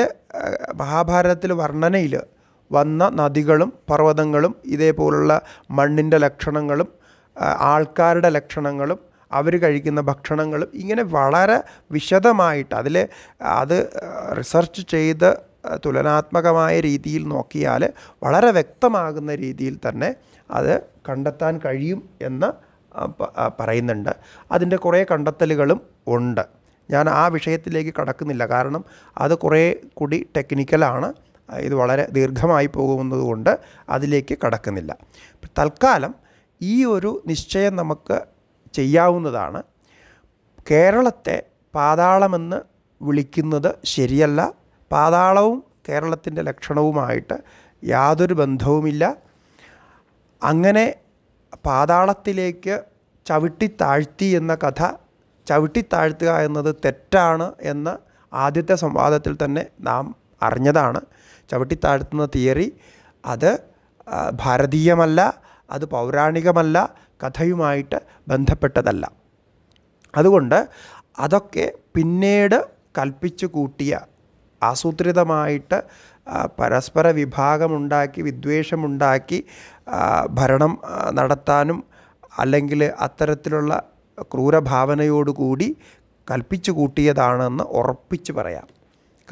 മഹാഭാരതത്തിൽ വർണ്ണനയിൽ വന്ന നദികളും പർവ്വതങ്ങളും ഇതേപോലുള്ള മണ്ണിൻ്റെ ലക്ഷണങ്ങളും ആൾക്കാരുടെ ലക്ഷണങ്ങളും അവർ കഴിക്കുന്ന ഭക്ഷണങ്ങളും ഇങ്ങനെ വളരെ വിശദമായിട്ട് അതിൽ അത് റിസർച്ച് ചെയ്ത് തുലനാത്മകമായ രീതിയിൽ നോക്കിയാൽ വളരെ വ്യക്തമാകുന്ന രീതിയിൽ തന്നെ അത് കണ്ടെത്താൻ കഴിയും എന്ന് പറയുന്നുണ്ട് അതിൻ്റെ കുറേ കണ്ടെത്തലുകളും ഉണ്ട് ഞാൻ ആ വിഷയത്തിലേക്ക് കടക്കുന്നില്ല കാരണം അത് കുറേ കൂടി ടെക്നിക്കലാണ് ഇത് വളരെ ദീർഘമായി പോകുന്നതുകൊണ്ട് അതിലേക്ക് കടക്കുന്നില്ല തൽക്കാലം ഈ ഒരു നിശ്ചയം നമുക്ക് ചെയ്യാവുന്നതാണ് കേരളത്തെ പാതാളമെന്ന് വിളിക്കുന്നത് ശരിയല്ല പാതാളവും കേരളത്തിൻ്റെ ലക്ഷണവുമായിട്ട് യാതൊരു ബന്ധവുമില്ല അങ്ങനെ പാതാളത്തിലേക്ക് ചവിട്ടി താഴ്ത്തി എന്ന കഥ ചവിട്ടി താഴ്ത്തുക എന്നത് തെറ്റാണ് എന്ന ആദ്യത്തെ സംവാദത്തിൽ തന്നെ നാം അറിഞ്ഞതാണ് ചവിട്ടി താഴ്ത്തുന്ന തിയറി അത് ഭാരതീയമല്ല അത് പൗരാണികമല്ല കഥയുമായിട്ട് ബന്ധപ്പെട്ടതല്ല അതുകൊണ്ട് അതൊക്കെ പിന്നീട് കൽപ്പിച്ചു കൂട്ടിയ ആസൂത്രിതമായിട്ട് പരസ്പര വിഭാഗമുണ്ടാക്കി വിദ്വേഷമുണ്ടാക്കി ഭരണം നടത്താനും അല്ലെങ്കിൽ അത്തരത്തിലുള്ള ക്രൂരഭാവനയോടുകൂടി കൽപ്പിച്ചു കൂട്ടിയതാണെന്ന് ഉറപ്പിച്ച് പറയാം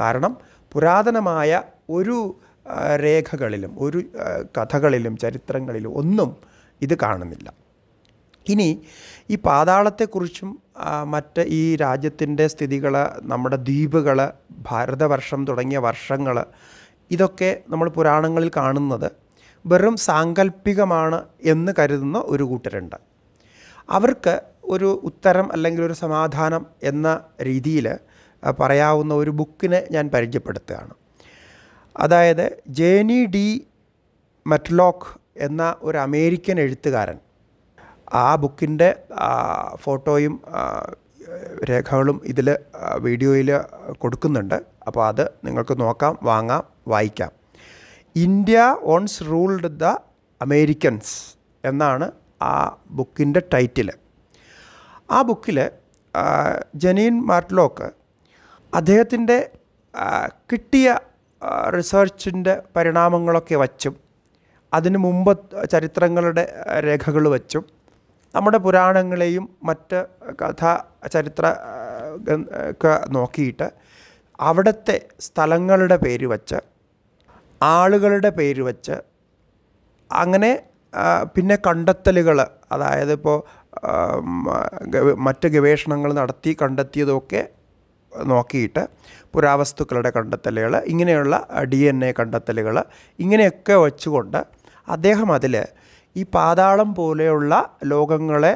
കാരണം പുരാതനമായ ഒരു രേഖകളിലും ഒരു കഥകളിലും ചരിത്രങ്ങളിലും ഒന്നും ഇത് കാണുന്നില്ല ഇനി ഈ പാതാളത്തെക്കുറിച്ചും മറ്റ് ഈ രാജ്യത്തിൻ്റെ സ്ഥിതികൾ നമ്മുടെ ദ്വീപുകൾ ഭാരതവർഷം തുടങ്ങിയ വർഷങ്ങൾ ഇതൊക്കെ നമ്മൾ പുരാണങ്ങളിൽ കാണുന്നത് വെറും സാങ്കല്പികമാണ് എന്ന് കരുതുന്ന ഒരു കൂട്ടരുണ്ട് അവർക്ക് ഒരു ഉത്തരം അല്ലെങ്കിൽ ഒരു സമാധാനം എന്ന രീതിയിൽ പറയാവുന്ന ഒരു ബുക്കിനെ ഞാൻ പരിചയപ്പെടുത്തുകയാണ് അതായത് ജേനി ഡി മെറ്റ്ലോക്ക് എന്ന ഒരു അമേരിക്കൻ എഴുത്തുകാരൻ ആ ബുക്കിൻ്റെ ഫോട്ടോയും രേഖകളും ഇതിൽ വീഡിയോയിൽ കൊടുക്കുന്നുണ്ട് അപ്പോൾ അത് നിങ്ങൾക്ക് നോക്കാം വാങ്ങാം വായിക്കാം India owns ruled the Americans എന്നാണ് ആ ബുക്കിൻ്റെ ടൈറ്റിൽ ആ ബുക്കിൽ ജനീൻ മാർട്ട്ലോക്ക് അദ്ദേഹത്തിൻ്റെ കിട്ടിയ റിസർച്ചിൻ്റെ പരിണാമങ്ങളൊക്കെ വച്ചും അതിന് മുമ്പ് ചരിത്രങ്ങളുടെ രേഖകൾ വച്ചും നമ്മുടെ പുരാണങ്ങളെയും മറ്റ് കഥ ചരിത്ര നോക്കിയിട്ട് അവിടുത്തെ സ്ഥലങ്ങളുടെ പേര് വച്ച് ആളുകളുടെ പേര് വച്ച് അങ്ങനെ പിന്നെ കണ്ടെത്തലുകൾ അതായത് ഇപ്പോൾ മറ്റ് ഗവേഷണങ്ങൾ നടത്തി കണ്ടെത്തിയതൊക്കെ നോക്കിയിട്ട് പുരാവസ്തുക്കളുടെ കണ്ടെത്തലുകൾ ഇങ്ങനെയുള്ള ഡി എൻ എ കണ്ടെത്തലുകൾ ഇങ്ങനെയൊക്കെ വച്ചുകൊണ്ട് അദ്ദേഹം അതിൽ ഈ പാതാളം പോലെയുള്ള ലോകങ്ങളെ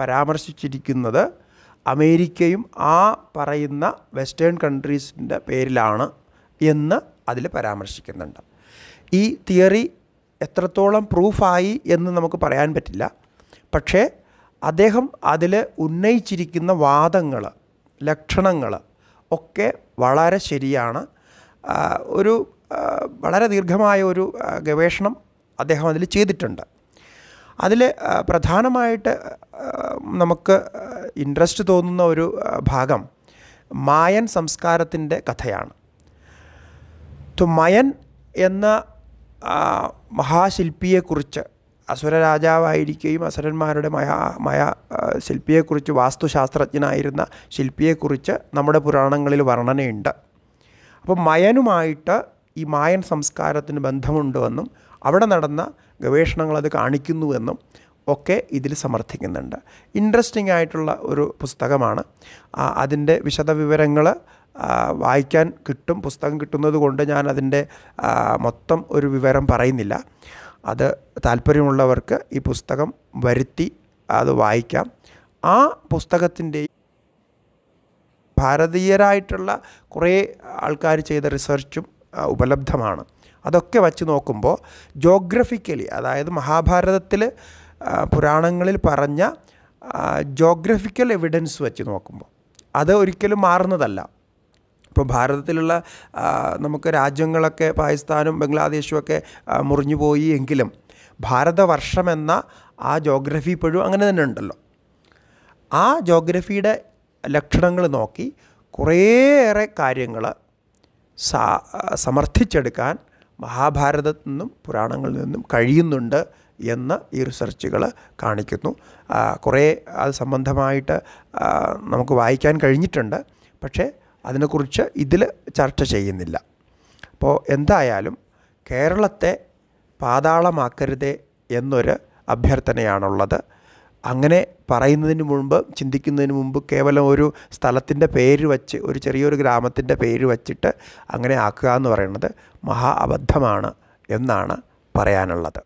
പരാമർശിച്ചിരിക്കുന്നത് അമേരിക്കയും ആ പറയുന്ന വെസ്റ്റേൺ കൺട്രീസിൻ്റെ പേരിലാണ് എന്ന് അതിൽ പരാമർശിക്കുന്നുണ്ട് ഈ തിയറി എത്രത്തോളം പ്രൂഫായി എന്ന് നമുക്ക് പറയാൻ പറ്റില്ല പക്ഷേ അദ്ദേഹം അതിൽ ഉന്നയിച്ചിരിക്കുന്ന വാദങ്ങൾ ലക്ഷണങ്ങൾ ഒക്കെ വളരെ ശരിയാണ് ഒരു വളരെ ദീർഘമായ ഒരു ഗവേഷണം അദ്ദേഹം അതിൽ ചെയ്തിട്ടുണ്ട് അതിൽ പ്രധാനമായിട്ട് നമുക്ക് ഇൻട്രസ്റ്റ് തോന്നുന്ന ഒരു ഭാഗം മായൻ സംസ്കാരത്തിൻ്റെ കഥയാണ് മയൻ എന്ന മഹാശില്പിയെക്കുറിച്ച് അസുര രാജാവായിരിക്കുകയും അസുരന്മാരുടെ മയ മയ ശില്പിയെക്കുറിച്ച് വാസ്തുശാസ്ത്രജ്ഞനായിരുന്ന ശില്പിയെക്കുറിച്ച് നമ്മുടെ പുരാണങ്ങളിൽ വർണ്ണനയുണ്ട് അപ്പോൾ മയനുമായിട്ട് ഈ മായൻ സംസ്കാരത്തിന് ബന്ധമുണ്ടെന്നും അവിടെ നടന്ന ഗവേഷണങ്ങൾ അത് കാണിക്കുന്നുവെന്നും ഒക്കെ ഇതിൽ സമർത്ഥിക്കുന്നുണ്ട് ഇൻട്രസ്റ്റിംഗ് ആയിട്ടുള്ള ഒരു പുസ്തകമാണ് അതിൻ്റെ വിശദവിവരങ്ങൾ വായിക്കാൻ കിട്ടും പുസ്തകം കിട്ടുന്നത് കൊണ്ട് ഞാൻ അതിൻ്റെ മൊത്തം ഒരു വിവരം പറയുന്നില്ല അത് താല്പര്യമുള്ളവർക്ക് ഈ പുസ്തകം വരുത്തി അത് വായിക്കാം ആ പുസ്തകത്തിൻ്റെ ഭാരതീയരായിട്ടുള്ള കുറേ ആൾക്കാർ ചെയ്ത റിസർച്ചും ഉപലബ്ധമാണ് അതൊക്കെ വച്ച് നോക്കുമ്പോൾ ജോഗ്രഫിക്കലി അതായത് മഹാഭാരതത്തിൽ പുരാണങ്ങളിൽ പറഞ്ഞ ജോഗ്രഫിക്കൽ എവിഡൻസ് വെച്ച് നോക്കുമ്പോൾ അത് ഒരിക്കലും മാറുന്നതല്ല ഇപ്പോൾ ഭാരതത്തിലുള്ള നമുക്ക് രാജ്യങ്ങളൊക്കെ പാകിസ്ഥാനും ബംഗ്ലാദേശും ഒക്കെ മുറിഞ്ഞു പോയി എങ്കിലും ഭാരതവർഷമെന്ന ആ ജോഗ്രഫി ഇപ്പോഴും അങ്ങനെ തന്നെ ഉണ്ടല്ലോ ആ ജോഗ്രഫിയുടെ ലക്ഷണങ്ങൾ നോക്കി കുറേയേറെ കാര്യങ്ങൾ സമർത്ഥിച്ചെടുക്കാൻ മഹാഭാരതത്തിൽ നിന്നും പുരാണങ്ങളിൽ നിന്നും കഴിയുന്നുണ്ട് എന്ന് ഈ റിസർച്ചുകൾ കാണിക്കുന്നു കുറേ അത് സംബന്ധമായിട്ട് നമുക്ക് വായിക്കാൻ കഴിഞ്ഞിട്ടുണ്ട് പക്ഷേ അതിനെക്കുറിച്ച് ഇതിൽ ചർച്ച ചെയ്യുന്നില്ല അപ്പോൾ എന്തായാലും കേരളത്തെ പാതാളമാക്കരുതേ എന്നൊരു അഭ്യർത്ഥനയാണുള്ളത് അങ്ങനെ പറയുന്നതിന് മുമ്പ് ചിന്തിക്കുന്നതിന് മുമ്പ് കേവലം ഒരു സ്ഥലത്തിൻ്റെ പേര് വച്ച് ഒരു ചെറിയൊരു ഗ്രാമത്തിൻ്റെ പേര് വച്ചിട്ട് അങ്ങനെ ആക്കുക എന്ന് പറയുന്നത് മഹാ അബദ്ധമാണ് എന്നാണ് പറയാനുള്ളത്